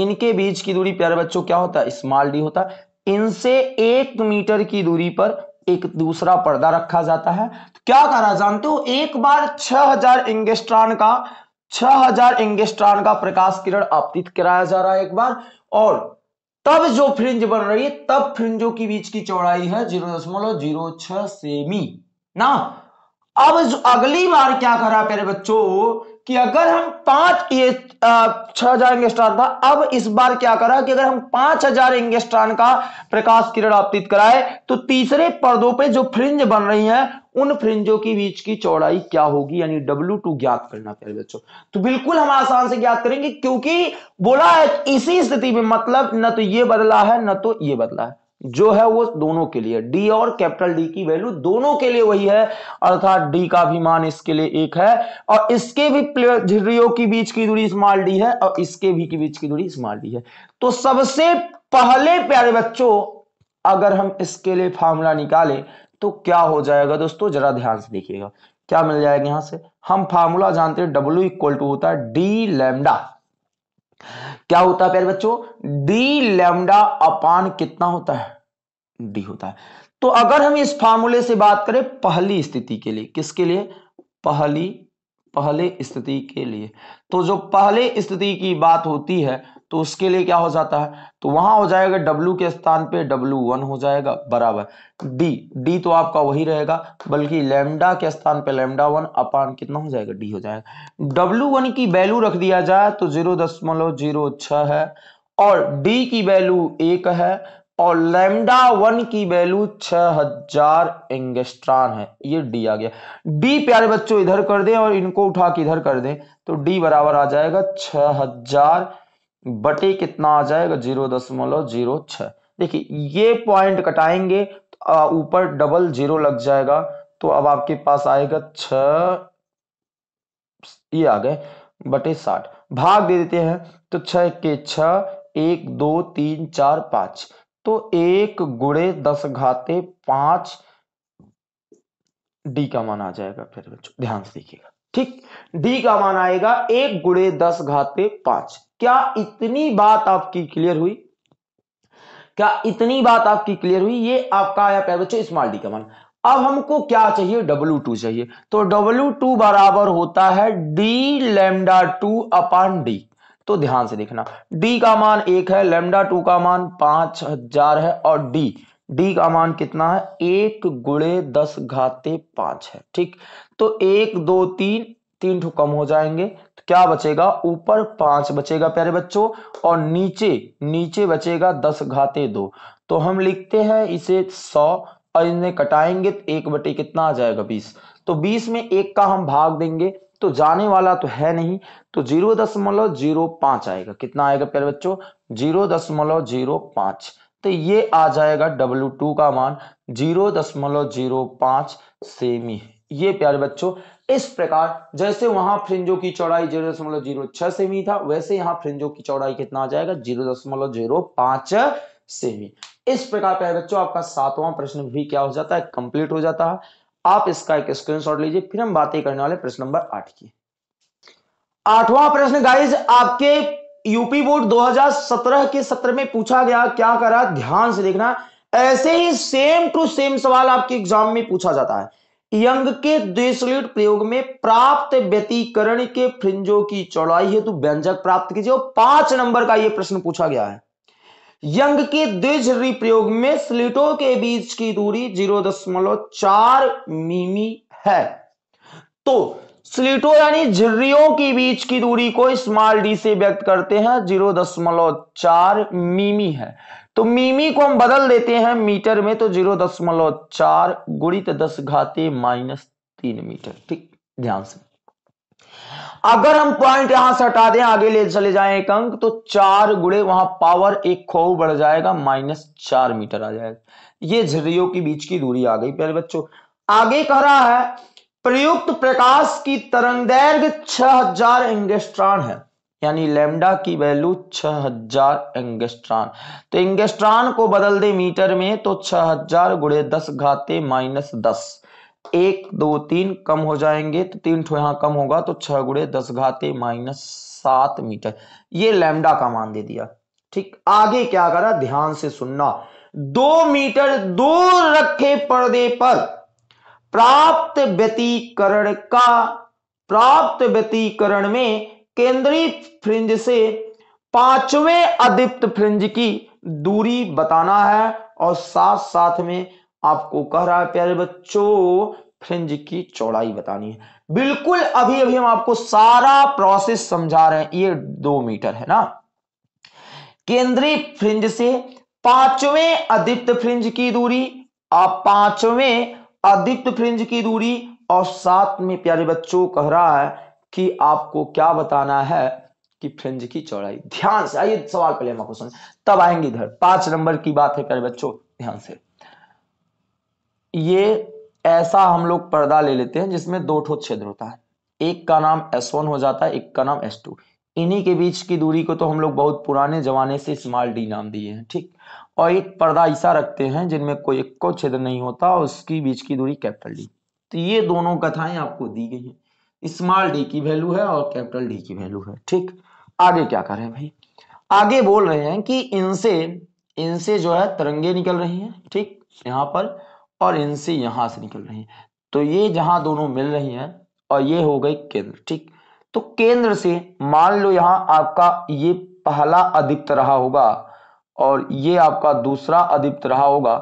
इनके बीच की दूरी प्यारे बच्चों क्या होता है स्मॉल डी होता है इनसे एक मीटर की दूरी पर एक दूसरा पर्दा रखा जाता है तो क्या करा जानते हो एक बार 6000 हजार एंगेस्ट्रॉन का 6000 हजार एंगेस्ट्रॉन का प्रकाश किरण आपतित कराया जा रहा है एक बार और तब जो फ्रिंज बन रही है तब फ्रिंजों के बीच की चौड़ाई है जीरो दशमलव जीरो छह सेमी ना अब अगली बार क्या करा प्यारे बच्चों कि अगर हम पांच ये छह हजार इंगेस्ट्रॉन था अब इस बार क्या करा कि अगर हम पांच हजार इंगेस्ट्रॉन का प्रकाश किरण आपतित कराए तो तीसरे पर्दों पे जो फ्रिंज बन रही हैं उन फ्रिंजों के बीच की चौड़ाई क्या होगी यानी W2 ज्ञात करना प्यारे बच्चों तो बिल्कुल हम आसान से ज्ञात करेंगे क्योंकि बोला है इसी स्थिति में मतलब न तो ये बदला है न तो ये बदला है जो है वो दोनों के लिए डी और कैपिटल डी की वैल्यू दोनों के लिए वही है अर्थात डी का भी मान इसके लिए एक है और इसके भी झिर्रियों के बीच की दूरी स्मॉल डी है और इसके भी के बीच की दूरी स्मॉल डी है तो सबसे पहले प्यारे बच्चों अगर हम इसके लिए फार्मूला निकालें तो क्या हो जाएगा दोस्तों जरा ध्यान से देखिएगा क्या मिल जाएगा यहां से हम फार्मूला जानते हैं डब्ल्यू इक्वल टू होता है डी लेमडा क्या होता है प्यारे बच्चों डी लेमडा अपान कितना होता है डी होता है तो अगर हम इस फार्मूले से बात करें पहली स्थिति के लिए किसके लिए पहली पहले स्थिति के लिए तो जो पहले स्थिति की बात होती है तो उसके लिए क्या हो जाता है तो वहां हो जाएगा डब्ल्यू के स्थान पे डब्ल्यू वन हो जाएगा बराबर डी डी तो आपका वही रहेगा बल्कि लेमडा के स्थान पे लेमडा वन अपान कितना हो जाएगा डी हो जाएगा डब्ल्यू वन की वैल्यू रख दिया जाए तो जीरो दशमलव जीरो छह है और डी की वैल्यू एक है और लेमडा वन की वैल्यू छ हजार एंगेस्ट्रॉन है ये डी आ गया डी प्यारे बच्चों इधर कर दें और इनको उठा के इधर कर दें तो डी बराबर आ जाएगा छह हजार बटे कितना आ जाएगा जीरो दशमलव जीरो छह देखिए ये पॉइंट कटाएंगे तो ऊपर डबल जीरो लग जाएगा तो अब आपके पास आएगा छ ये आ गए बटे साठ भाग दे देते हैं तो छह के छ एक दो तीन चार पांच तो एक गुड़े दस घाते पांच डी का मान आ जाएगा फिर बच्चों ध्यान से देखिएगा ठीक डी का मान आएगा एक गुड़े दस घाते पांच क्या इतनी बात आपकी क्लियर हुई क्या इतनी बात आपकी क्लियर हुई ये आपका आया प्यार बच्चों स्मॉल डी का मान अब हमको क्या चाहिए डब्ल्यू टू चाहिए तो डब्ल्यू टू बराबर होता है डी लेमडा टू अपान डी तो ध्यान से देखना डी का मान एक है लेमडा टू का मान पांच हजार है और डी डी का मान कितना है एक गुड़े दस घाते पांच है ठीक तो एक दो तीन तीन ठू कम हो जाएंगे तो क्या बचेगा ऊपर पांच बचेगा प्यारे बच्चों और नीचे नीचे बचेगा दस घाते दो तो हम लिखते हैं इसे सौ और इन्हें कटाएंगे तो एक बटे कितना आ जाएगा बीस तो बीस में एक का हम भाग देंगे तो जाने वाला तो है नहीं तो जीरो दशमलव जीरो पांच आएगा कितना आएगा प्यारे बच्चों जीरो दशमलव जीरो पांच तो ये आ जाएगा डब्ल्यू टू का मान जीरो दशमलव जीरो पांच सेमी ये प्यारे बच्चों इस प्रकार जैसे वहां फ्रिंजो की चौड़ाई जीरो दशमलव जीरो छह सेमी था वैसे यहाँ फ्रिंजो की चौड़ाई कितना आ जाएगा जीरो दशमलव जीरो पांच सेमी इस प्रकार प्यारे बच्चों आपका सातवां प्रश्न भी क्या हो जाता है कंप्लीट हो जाता है आप इसका एक स्क्रीनशॉट लीजिए फिर हम बातें करने वाले प्रश्न नंबर आठ की आठवां प्रश्न गाइज आपके यूपी बोर्ड 2017 के सत्र में पूछा गया क्या करा ध्यान से देखना ऐसे ही सेम टू सेम सवाल आपके एग्जाम में पूछा जाता है यंग के द्विसलिट प्रयोग में प्राप्त व्यतीकरण के फ्रिंजों की चौड़ाई हेतु व्यंजक प्राप्त कीजिए और पांच नंबर का यह प्रश्न पूछा गया है यंग के द्विज प्रयोग में स्लिटों के बीच की दूरी जीरो दशमलव चार मीमी है तो स्लिटो यानी झिर्रियों के बीच की दूरी को स्मॉल डी से व्यक्त करते हैं जीरो दशमलव चार मीमी है तो मीमी को हम बदल देते हैं मीटर में तो जीरो दशमलव चार गुणित दस घाते माइनस तीन मीटर ठीक ध्यान से अगर हम पॉइंट यहां से हटा दें आगे ले चले जाए एक अंक तो चार गुड़े वहां पावर एक खो बढ़ जाएगा माइनस चार मीटर आ जाएगा ये झरियों के बीच की दूरी आ गई प्यारे बच्चों आगे कह रहा है प्रयुक्त प्रकाश की तरंग दैर्घ छह हजार एंगेस्ट्रॉन है यानी लेमडा की वैल्यू 6000 एंगेस्ट्रॉन तो एंगेस्ट्रॉन को बदल दे मीटर में तो 6000 गुड़े दस घाते माइनस दस एक दो तीन कम हो जाएंगे तो तीन ठो यहां कम होगा तो छह गुड़े दस घाते माइनस सात मीटर ये लैमडा का मान दे दिया ठीक आगे क्या करा ध्यान से सुनना दो मीटर दूर रखे पर्दे पर प्राप्त व्यतीकरण का प्राप्त व्यतीकरण में केंद्रीय फ्रिंज से पांचवें अधिप्त फ्रिंज की दूरी बताना है और साथ साथ में आपको कह रहा है प्यारे बच्चों फ्रिंज की चौड़ाई बतानी है बिल्कुल अभी अभी हम आपको सारा प्रोसेस समझा रहे हैं ये दो मीटर है ना केंद्रीय फ्रिंज से पांचवें अधिप्त फ्रिंज की दूरी आप पांचवें अधिप्त फ्रिंज की दूरी और साथ में प्यारे बच्चों कह रहा है कि आपको क्या बताना है कि फ्रिंज की चौड़ाई ध्यान से आइए सवाल पहले हम आपको सुन तब आएंगे इधर पांच नंबर की बात है प्यारे बच्चों ध्यान से ये ऐसा हम लोग पर्दा ले लेते हैं जिसमें दो ठो छेद होता है एक का नाम S1 हो जाता है एक का नाम S2 इन्हीं के बीच की दूरी को तो हम लोग बहुत पुराने जमाने से स्मॉल डी नाम दिए हैं ठीक और एक पर्दा ऐसा रखते हैं जिनमें कोई एक को छेद नहीं होता और उसकी बीच की दूरी कैपिटल डी तो ये दोनों कथाएं आपको दी गई हैं स्मॉल डी की वैल्यू है और कैपिटल डी की वैल्यू है ठीक आगे क्या करें भाई आगे बोल रहे हैं कि इनसे इनसे जो है तरंगे निकल रही हैं ठीक यहाँ पर और इनसे यहां से निकल रही है तो ये जहां दोनों मिल रही हैं और ये हो गई केंद्र ठीक तो केंद्र से मान लो यहां आपका ये पहला अधिप्त रहा होगा और ये आपका दूसरा अधिप्त रहा होगा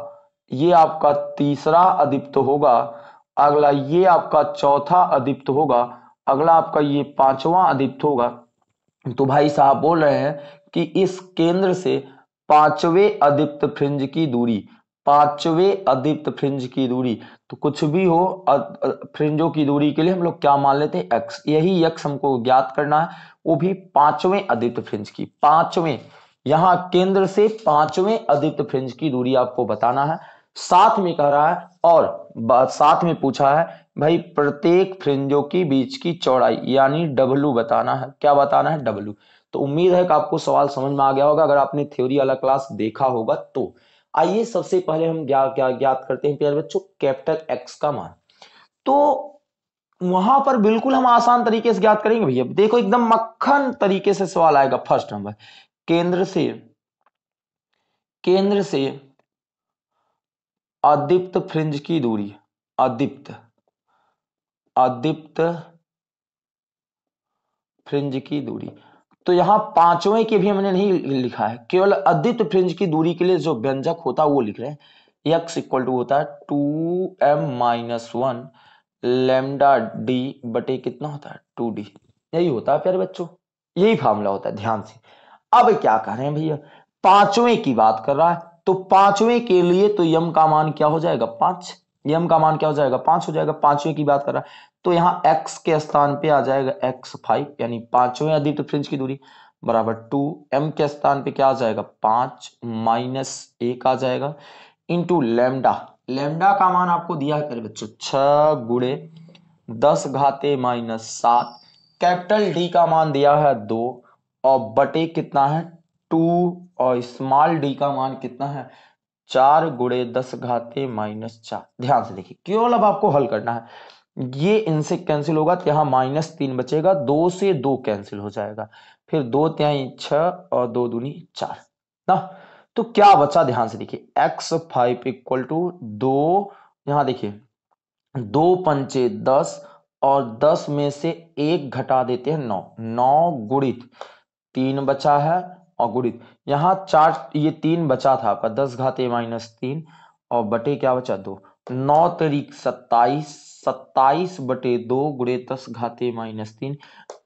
ये आपका तीसरा अधिप्त होगा अगला ये आपका चौथा अधिप्त होगा अगला आपका ये पांचवा अधिप्त होगा तो भाई साहब बोल रहे हैं कि इस केंद्र से पांचवे अधिप्त फ्रिंज की दूरी पांचवे अधिप्त फ्रिंज की दूरी तो कुछ भी हो फ्रिंजों की दूरी के लिए हम लोग क्या मान लेते हैं एक्स यही एक्स हमको ज्ञात करना है वो भी पांचवें अधिप्त फ्रिंज की पांचवें यहां केंद्र से पांचवें अधिप्त फ्रिंज की दूरी आपको बताना है साथ में कह रहा है और साथ में पूछा है भाई प्रत्येक फ्रिंजों की बीच की चौड़ाई यानी डब्लू बताना है क्या बताना है डब्लू तो उम्मीद है कि आपको सवाल समझ में आ गया होगा अगर आपने थ्योरी वाला क्लास देखा होगा तो आइए सबसे पहले हम क्या क्या ज्ञात करते हैं प्यारे बच्चों कैपिटल एक्स का मान तो वहां पर बिल्कुल हम आसान तरीके से ज्ञात करेंगे भैया देखो एकदम मक्खन तरीके से सवाल आएगा फर्स्ट नंबर केंद्र से केंद्र से अदीप्त फ्रिंज की दूरी अदीप्त अदीप्त फ्रिंज की दूरी तो यहाँ पांचवें के भी हमने नहीं लिखा है केवल अद्वित फ्रिंज की दूरी के लिए जो व्यंजक होता है वो लिख रहे हैं एक्स इक्वल टू होता है two M minus one lambda D बटे कितना होता है टू डी यही होता है प्यारे बच्चों यही फार्मूला होता है ध्यान से अब क्या कह रहे हैं भैया पांचवें की बात कर रहा है तो पांचवें के लिए तो यम का मान क्या हो जाएगा पांच यम का मान क्या हो जाएगा पांच हो जाएगा पांचवे की बात कर रहा है तो यहाँ एक्स के स्थान पे आ जाएगा एक्स फाइव यानी पांचवें अधिक फ्रिंज की दूरी बराबर टू एम के स्थान पे क्या आ जाएगा पांच माइनस एक आ जाएगा इंटू लेमडा लेमडा का मान आपको दिया है बच्चों छ गुड़े दस घाते माइनस सात कैपिटल डी का मान दिया है दो और बटे कितना है टू और स्मॉल डी का मान कितना है चार गुड़े दस घाते माइनस चार ध्यान से देखिए केवल अब आपको हल करना है ये इनसे कैंसिल होगा तो यहाँ माइनस तीन बचेगा दो से दो कैंसिल हो जाएगा फिर दो त्याई छ और दो दूनी चार ना तो क्या बचा ध्यान से देखिए एक्स फाइव इक्वल टू दो यहां देखिए दो पंचे दस और दस में से एक घटा देते हैं नौ नौ गुणित तीन बचा है और गुणित यहाँ चार ये तीन बचा था आपका दस घाते माइनस तीन और बटे क्या बचा दो नौ तरीक सत्ताईस सत्ताईस बटे दो गुड़े दस घाते माइनस तीन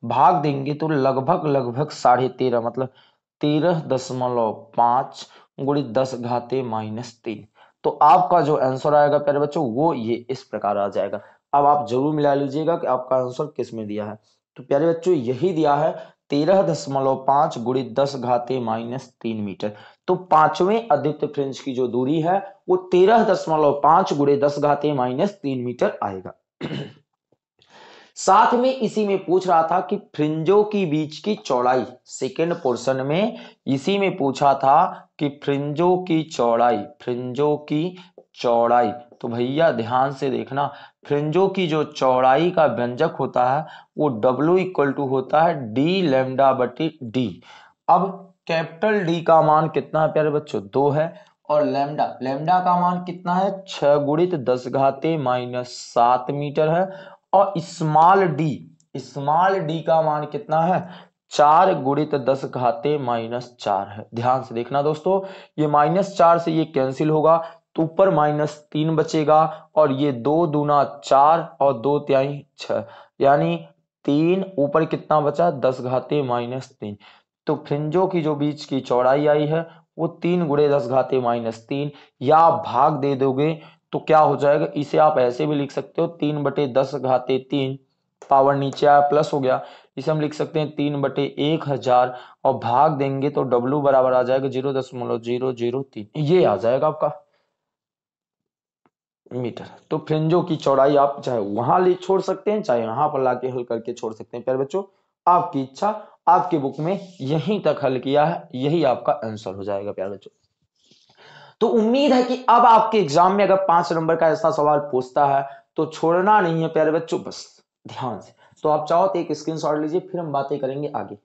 भाग देंगे तो लगभग लगभग साढ़े तेरह मतलब तेरह दशमलव पांच गुड़े दस घाते माइनस तीन तो आपका जो आंसर आएगा प्यारे बच्चों वो ये इस प्रकार आ जाएगा अब आप जरूर मिला लीजिएगा कि आपका आंसर किस में दिया है तो प्यारे बच्चों यही दिया है तेरह दशमलव पांच गुड़ी दस घाते माइनस तीन मीटर तो पांचवें अद्वित फ्रिंज की जो दूरी है वो तेरह दशमलव पांच गुड़े दस घाते माइनस तीन मीटर आएगा [clears throat] साथ में इसी में पूछ रहा था कि फ्रिंजों की बीच की चौड़ाई सेकेंड पोर्शन में इसी में पूछा था कि फ्रिंजों की चौड़ाई फ्रिंजों की चौड़ाई तो भैया ध्यान से देखना फ्रिंजों की जो चौड़ाई का व्यंजक होता है वो W इक्वल टू होता है डी लेमडा बटी डी अब कैपिटल डी का मान कितना है प्यारे बच्चों दो है और लेमडा लेमडा का मान कितना है छह गुणित दस घाते माइनस सात मीटर है और स्मॉल d स्मॉल डी का मान कितना है चार गुणित दस घाते माइनस चार है ध्यान से देखना दोस्तों ये माइनस चार से ये कैंसिल होगा तो ऊपर माइनस तीन बचेगा और ये दो दूना चार और दो त्याई यानी तीन ऊपर कितना बचा दस घाते माइनस तीन तो फ्रिंजों की जो बीच की चौड़ाई आई है वो तीन गुड़े दस घाते माइनस तीन या भाग दे दोगे तो क्या हो जाएगा इसे आप ऐसे भी लिख सकते हो तीन बटे दस घाते तीन पावर नीचे आया प्लस हो गया इसे हम लिख सकते हैं तीन बटे एक हजार और भाग देंगे तो डब्लू बराबर आ जाएगा जीरो दशमलव जीरो जीरो तीन ये आ जाएगा आपका मीटर तो फ्रेंजो की चौड़ाई आप चाहे वहां ले छोड़ सकते हैं चाहे यहां पर लाके हल करके छोड़ सकते हैं प्यारे बच्चों आपकी इच्छा आपके बुक में यहीं तक हल किया है यही आपका आंसर हो जाएगा प्यारे बच्चों तो उम्मीद है कि अब आपके एग्जाम में अगर पांच नंबर का ऐसा सवाल पूछता है तो छोड़ना नहीं है प्यारे बच्चों बस ध्यान से तो आप चाहो तो एक स्क्रीन लीजिए फिर हम बातें करेंगे आगे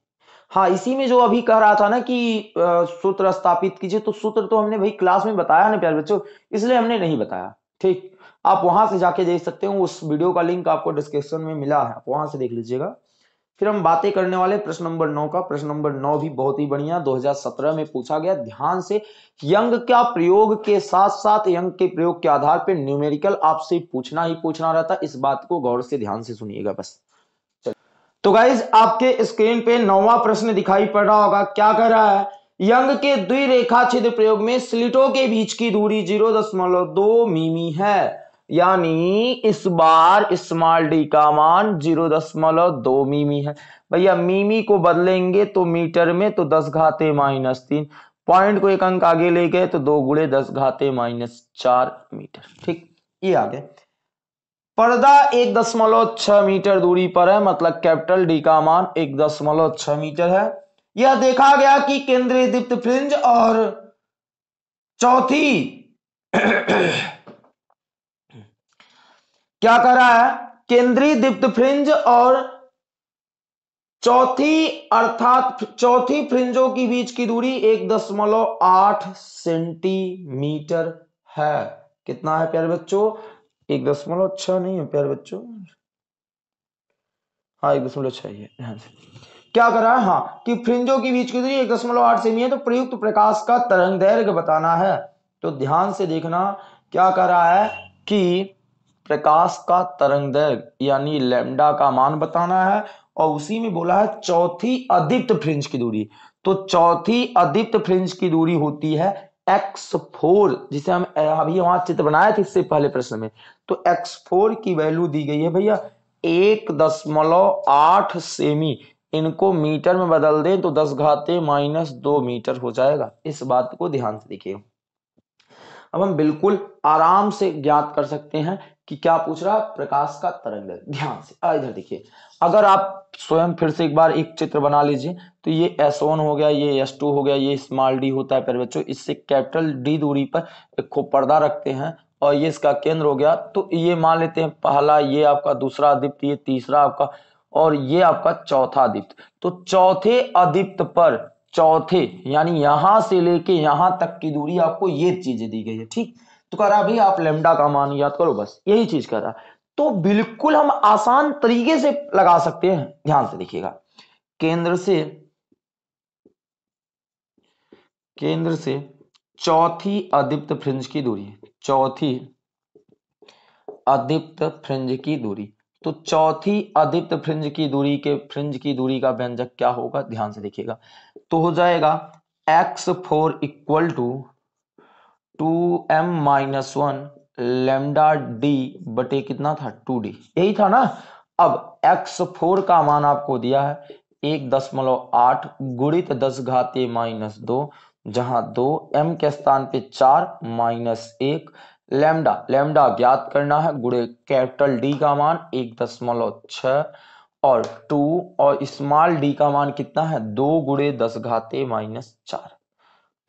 हाँ इसी में जो अभी कह रहा था ना कि सूत्र स्थापित कीजिए तो सूत्र तो हमने भाई क्लास में बताया ना प्यारे बच्चों इसलिए हमने नहीं बताया ठीक आप वहां से जाके देख सकते हो उस वीडियो का लिंक आपको डिस्क्रिप्शन में मिला है आप वहां से देख लीजिएगा फिर हम बातें करने वाले प्रश्न नंबर नौ का प्रश्न नंबर नौ भी बहुत ही बढ़िया 2017 में पूछा गया ध्यान से यंग का प्रयोग के साथ साथ यंग के प्रयोग के आधार पर न्यूमेरिकल आपसे पूछना ही पूछना रहता इस बात को गौर से ध्यान से सुनिएगा बस तो गाइज आपके स्क्रीन पे नौवा प्रश्न दिखाई पड़ रहा होगा क्या कह रहा है यंग के द्विरेखा छिद्र प्रयोग में स्लिटों के बीच की दूरी जीरो दशमलव दो मीमी है यानी इस बार स्मॉल डी का मान जीरो दशमलव दो मीमी है भैया मीमी को बदलेंगे तो मीटर में तो दस घाते माइनस तीन पॉइंट को एक अंक आगे ले गए तो दो गुड़े दस घाते माइनस चार मीटर ठीक ये आ गए पर्दा एक दशमलव छह मीटर दूरी पर है मतलब कैपिटल डी का मान एक दशमलव छह मीटर है यह देखा गया कि केंद्रीय दीप्त फ्रिंज और चौथी [clears throat] क्या कह रहा है केंद्रीय दीप्त फ्रिंज और चौथी अर्थात चौथी फ्रिंजों के बीच की दूरी एक दशमलव आठ सेंटीमीटर है कितना है प्यारे बच्चों एक दशमलव छह नहीं है प्यारे बच्चों हाँ एक दशमलव छह ही है क्या करा है हाँ कि फ्रिंजों के बीच की दूरी एक दशमलव आठ सेमी है तो प्रयुक्त प्रकाश का तरंग दैर्घ्य बताना है तो ध्यान से देखना क्या कर रहा है कि प्रकाश का तरंग दैर्घ्य यानी लेमडा का मान बताना है और उसी में बोला है चौथी अधिप्त फ्रिंज की दूरी तो चौथी अधिप्त फ्रिंज की दूरी होती है एक्स फोर जिसे हम अभी वहां चित्र बनाए थे इससे पहले प्रश्न में तो एक्स फोर की वैल्यू दी गई है भैया एक दशमलव आठ सेमी इनको मीटर में बदल दें तो दस घाते माइनस दो मीटर हो जाएगा इस बात को ध्यान से देखिए अब हम बिल्कुल आराम से ज्ञात कर सकते हैं कि क्या पूछ रहा प्रकाश का तरंग ध्यान से इधर देखिए अगर आप स्वयं फिर से एक बार एक चित्र बना लीजिए तो ये एस वन हो गया ये एस टू हो गया ये स्मॉल डी होता है प्यारे बच्चों इससे कैपिटल डी दूरी पर एक खूब पर्दा रखते हैं और ये इसका केंद्र हो गया तो ये मान लेते हैं पहला ये आपका दूसरा द्वितीय तीसरा आपका और ये आपका चौथा अधिप्त तो चौथे अधिप्त पर चौथे यानी यहां से लेके यहां तक की दूरी आपको ये चीजें दी गई है ठीक तो कह रहा भाई आप लेमडा का मान याद करो बस यही चीज कह रहा तो बिल्कुल हम आसान तरीके से लगा सकते हैं ध्यान से देखिएगा केंद्र से केंद्र से चौथी अधिप्त फ्रिंज की दूरी चौथी अधिप्त फ्रिंज की दूरी तो चौथी अधिप्त फ्रिंज की दूरी के फ्रिंज की दूरी का व्यंजक क्या होगा ध्यान से देखिएगा तो हो जाएगा X four equal to two M minus one lambda D बटे कितना था टू डी यही था ना अब एक्स फोर का मान आपको दिया है एक दशमलव आठ गुणित दस घाते माइनस दो जहां दो एम के स्थान पे चार माइनस एक लेमडा लेमडा ज्ञात करना है गुड़े कैपिटल डी का मान एक दशमलव छ और टू और स्मॉल डी का मान कितना है दो गुड़े दस घाते माइनस चार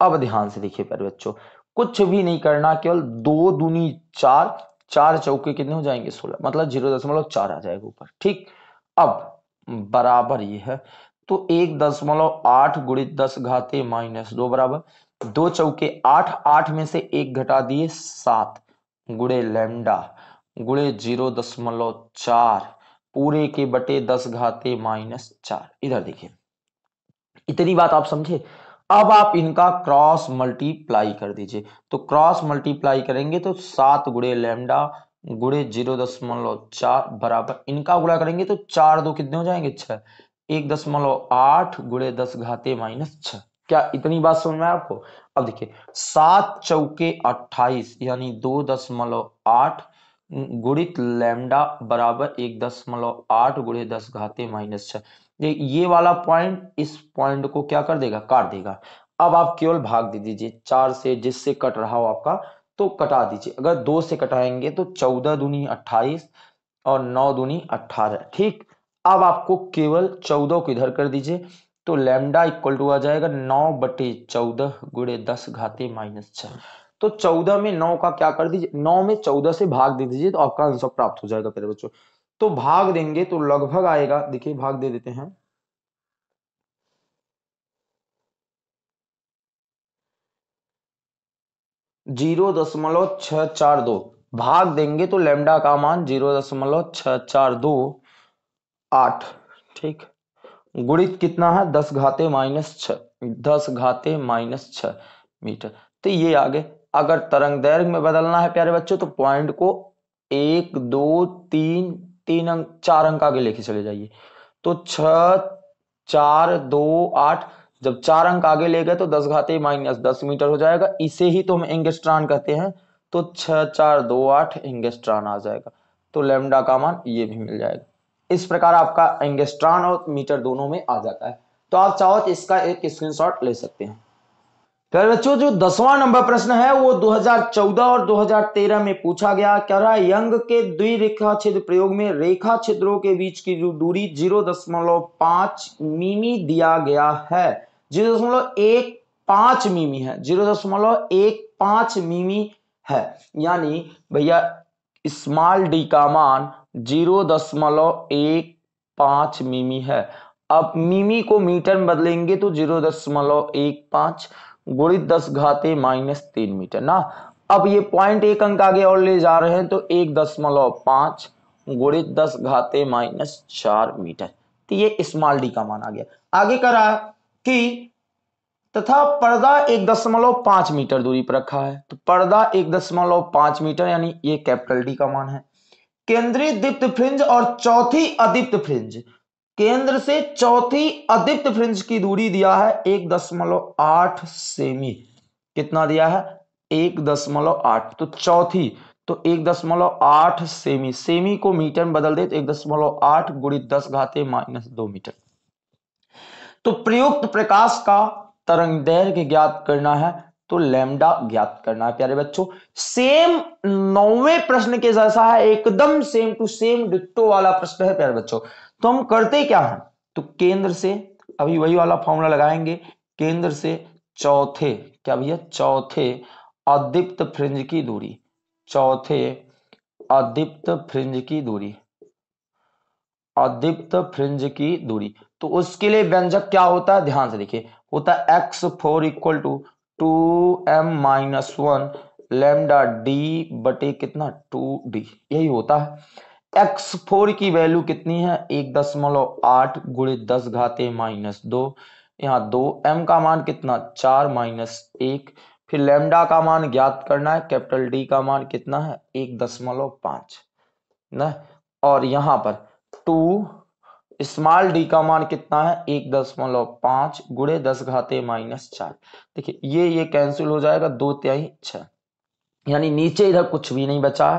अब ध्यान से देखिए पर बच्चों कुछ भी नहीं करना केवल दो दूनी चार चार चौके कितने हो जाएंगे सोलह मतलब जीरो दशमलव चार आ जाएगा ऊपर ठीक अब बराबर ये है तो एक दशमलव आठ गुड़े दस घाते माइनस दो बराबर दो चौके आठ आठ में से एक घटा दिए सात गुड़े लेमडा गुड़े जीरो दशमलव चार पूरे के बटे दस घाते माइनस चार इधर देखिए इतनी बात आप समझे अब आप इनका क्रॉस मल्टीप्लाई कर दीजिए तो क्रॉस मल्टीप्लाई करेंगे तो सात गुड़े लेमडा गुड़े जीरो दशमलव चार बराबर इनका गुड़ा करेंगे तो चार दो कितने हो जाएंगे छह एक दशमलव आठ गुड़े दस घाते माइनस छह क्या इतनी बात समझ में आपको अब देखिए सात चौके अट्ठाईस यानी दो दशमलव आठ गुणित लैमडा बराबर एक दशमलव आठ गुड़े दस घाते माइनस छ ये वाला पॉइंट इस पॉइंट को क्या कर देगा काट देगा अब आप केवल भाग दे दीजिए चार से जिससे कट रहा हो आपका तो कटा दीजिए अगर दो से कटाएंगे तो चौदह दूनी अट्ठाईस और नौ दूनी अट्ठारह ठीक अब आपको केवल चौदह को इधर कर दीजिए तो लैमडा इक्वल टू आ जाएगा नौ बटे चौदह गुड़े दस घाते माइनस छ तो चौदह में नौ का क्या कर दीजिए नौ में चौदह से भाग दे दीजिए तो आपका आंसर प्राप्त हो जाएगा मेरे बच्चों तो भाग देंगे तो लगभग आएगा देखिए भाग दे देते हैं जीरो दशमलव छ चार दो भाग देंगे तो लेमडा का मान जीरो दशमलव छ चार दो आठ ठीक गुणित कितना है दस घाते माइनस छ दस घाते माइनस छ मीटर तो ये आगे अगर तरंग दैर्घ्य में बदलना है प्यारे बच्चों तो पॉइंट को एक दो तीन तीन अंक चार अंक आगे लेके चले जाइए तो छ चार दो आठ जब चार अंक आगे ले गए तो दस घाते माइनस दस मीटर हो जाएगा इसे ही तो हम एंगेस्ट्रॉन कहते हैं तो छ चार दो आठ एंगेस्ट्रॉन आ जाएगा तो लेमडा का मान ये भी मिल जाएगा इस प्रकार आपका एंगेस्ट्रॉन और मीटर दोनों में आ जाता है तो आप चाहो तो इसका एक स्क्रीनशॉट ले सकते हैं प्यारे बच्चों जो दसवां नंबर प्रश्न है वो 2014 और 2013 में पूछा गया कह रहा है यंग के द्विरेखा छिद्र प्रयोग में रेखा छिद्रों के बीच की जो दूरी 0.5 मिमी दिया गया है 0.15 मिमी है 0.15 मिमी है यानी भैया स्मॉल डी का मान जीरो दशमलव एक पाँच मिमी है अब मिमी को मीटर में बदलेंगे तो जीरो दशमलव एक पाँच गुणित दस घाते माइनस तीन मीटर ना अब ये पॉइंट एक अंक आगे और ले जा रहे हैं तो एक दशमलव पाँच गुणित दस घाते माइनस चार मीटर तो ये स्मॉल डी का मान आ गया आगे कर रहा कि तथा पर्दा एक दशमलव पांच मीटर दूरी पर रखा है तो पर्दा एक दशमलव पांच मीटर यानी ये कैपिटल डी का मान है केंद्रीय दीप्त फ्रिंज और चौथी अदीप्त फ्रिंज केंद्र से चौथी अदीप्त फ्रिंज की दूरी दिया है एक दशमलव आठ सेमी कितना दिया है एक दशमलव आठ तो चौथी तो एक दशमलव आठ सेमी सेमी को मीटर में बदल दे तो एक दशमलव आठ गुड़ी दस घाते माइनस दो मीटर तो प्रयुक्त प्रकाश का तरंग दैर्घ्य ज्ञात करना है तो लेमडा ज्ञात करना है प्यारे बच्चों सेम नौवे प्रश्न के जैसा है एकदम सेम टू सेम डिट्टो वाला प्रश्न है प्यारे बच्चों तो हम करते क्या है तो केंद्र से अभी वही वाला फॉर्मूला लगाएंगे केंद्र से चौथे क्या भैया चौथे अदीप्त फ्रिंज की दूरी चौथे अदीप्त फ्रिंज की दूरी अदीप्त फ्रिंज की दूरी तो उसके लिए व्यंजक क्या होता है ध्यान से देखिए होता है X four equal to two M minus one lambda D बटे कितना टू डी यही होता है एक्स फोर की वैल्यू कितनी है एक दशमलव आठ गुड़े दस घाते माइनस दो यहाँ दो एम का मान कितना चार माइनस एक फिर लेमडा का मान ज्ञात करना है कैपिटल डी का मान कितना है एक दशमलव पांच न और यहाँ पर टू स्मॉल डी का मान कितना है एक दशमलव पांच गुड़े दस घाते माइनस चार देखिए ये ये कैंसिल हो जाएगा दो त्याई छह यानी नीचे इधर कुछ भी नहीं बचा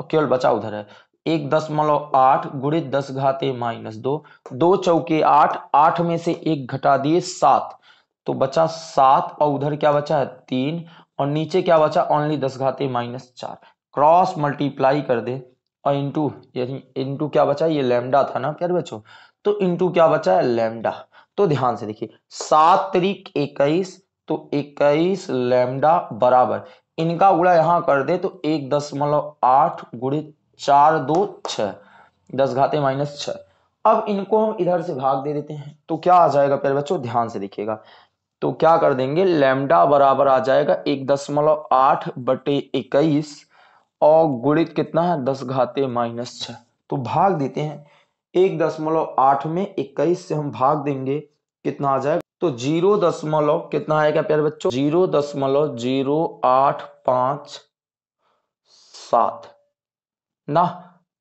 और केवल बचा उधर है एक दशमलव आठ गुड़े दस घाते माइनस दो दो चौके आठ आठ में से एक घटा दिए सात तो बचा सात और उधर क्या बचा है तीन और नीचे क्या बचा ओनली दस घाते माइनस चार क्रॉस मल्टीप्लाई कर दे और इंटू यानी इंटू क्या बचा ये लेमडा था ना प्यारे बच्चों तो इंटू क्या बचा है लेमडा तो, तो ध्यान से देखिए सात तरीक इक्कीस तो इक्कीस लेमडा बराबर इनका गुड़ा यहां कर दे तो एक दशमलव आठ गुड़े चार दो छ दस घाते माइनस छ अब इनको हम इधर से भाग दे देते हैं तो क्या आ जाएगा प्यारे बच्चों ध्यान से देखिएगा तो क्या कर देंगे लेमडा बराबर आ जाएगा एक दशमलव आठ बटे इक्कीस और गुणित कितना है दस घाते माइनस छ तो भाग देते हैं एक दशमलव आठ में इक्कीस से हम भाग देंगे कितना आ जाएगा तो जीरो दशमलव कितना आएगा प्यारे बच्चों जीरो दशमलव जीरो आठ पांच सात ना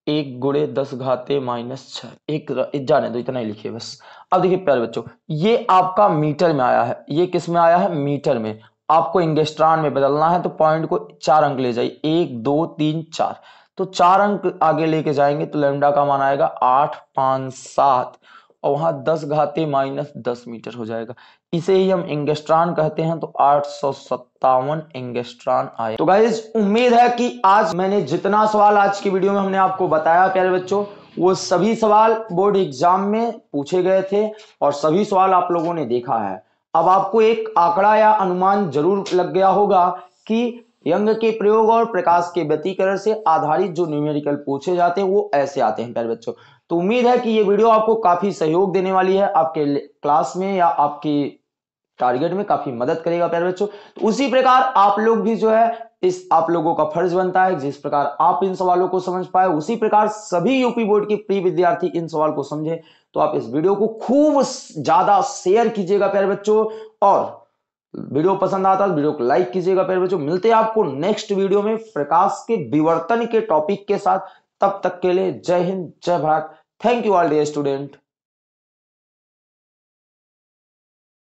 एक गुड़े दस घाते माइनस छ एक जाने दो इतना ही लिखिए बस अब देखिए प्यारे बच्चों ये आपका मीटर में आया है ये किस में आया है मीटर में आपको इंगेस्ट्रॉन में बदलना है तो पॉइंट को चार अंक ले जाइए एक दो तीन चार तो चार अंक आगे लेके जाएंगे तो लेमडा का मान आएगा आठ पांच सात और वहां दस घाते माइनस दस मीटर हो जाएगा इसे ही हम इंगेस्ट्रॉन कहते हैं तो आठ सौ सत्तावन इंगेस्ट्रॉन आए तो गाइज उम्मीद है कि आज मैंने जितना सवाल आज की वीडियो में हमने आपको बताया प्यारे बच्चों वो सभी सवाल बोर्ड एग्जाम में पूछे गए थे और सभी सवाल आप लोगों ने देखा है अब आपको एक आंकड़ा या अनुमान जरूर लग गया होगा कि यंग के प्रयोग और प्रकाश के व्यतीकरण से आधारित जो न्यूमेरिकल पूछे जाते हैं वो ऐसे आते हैं प्यारे बच्चों तो उम्मीद है कि ये वीडियो आपको काफी सहयोग देने वाली है आपके क्लास में या आपकी टारगेट में काफी मदद करेगा प्यारे बच्चों तो उसी प्रकार आप लोग भी जो है इस आप लोगों का फर्ज बनता है जिस प्रकार आप इन सवालों को समझ पाए उसी प्रकार सभी यूपी बोर्ड के प्री विद्यार्थी इन सवाल को समझे तो आप इस वीडियो को खूब ज्यादा शेयर कीजिएगा प्यारे बच्चों और वीडियो पसंद आता है तो वीडियो को लाइक कीजिएगा प्यारे बच्चों मिलते हैं आपको नेक्स्ट वीडियो में प्रकाश के विवर्तन के टॉपिक के साथ तब तक के लिए जय हिंद जय Bharat thank you all the student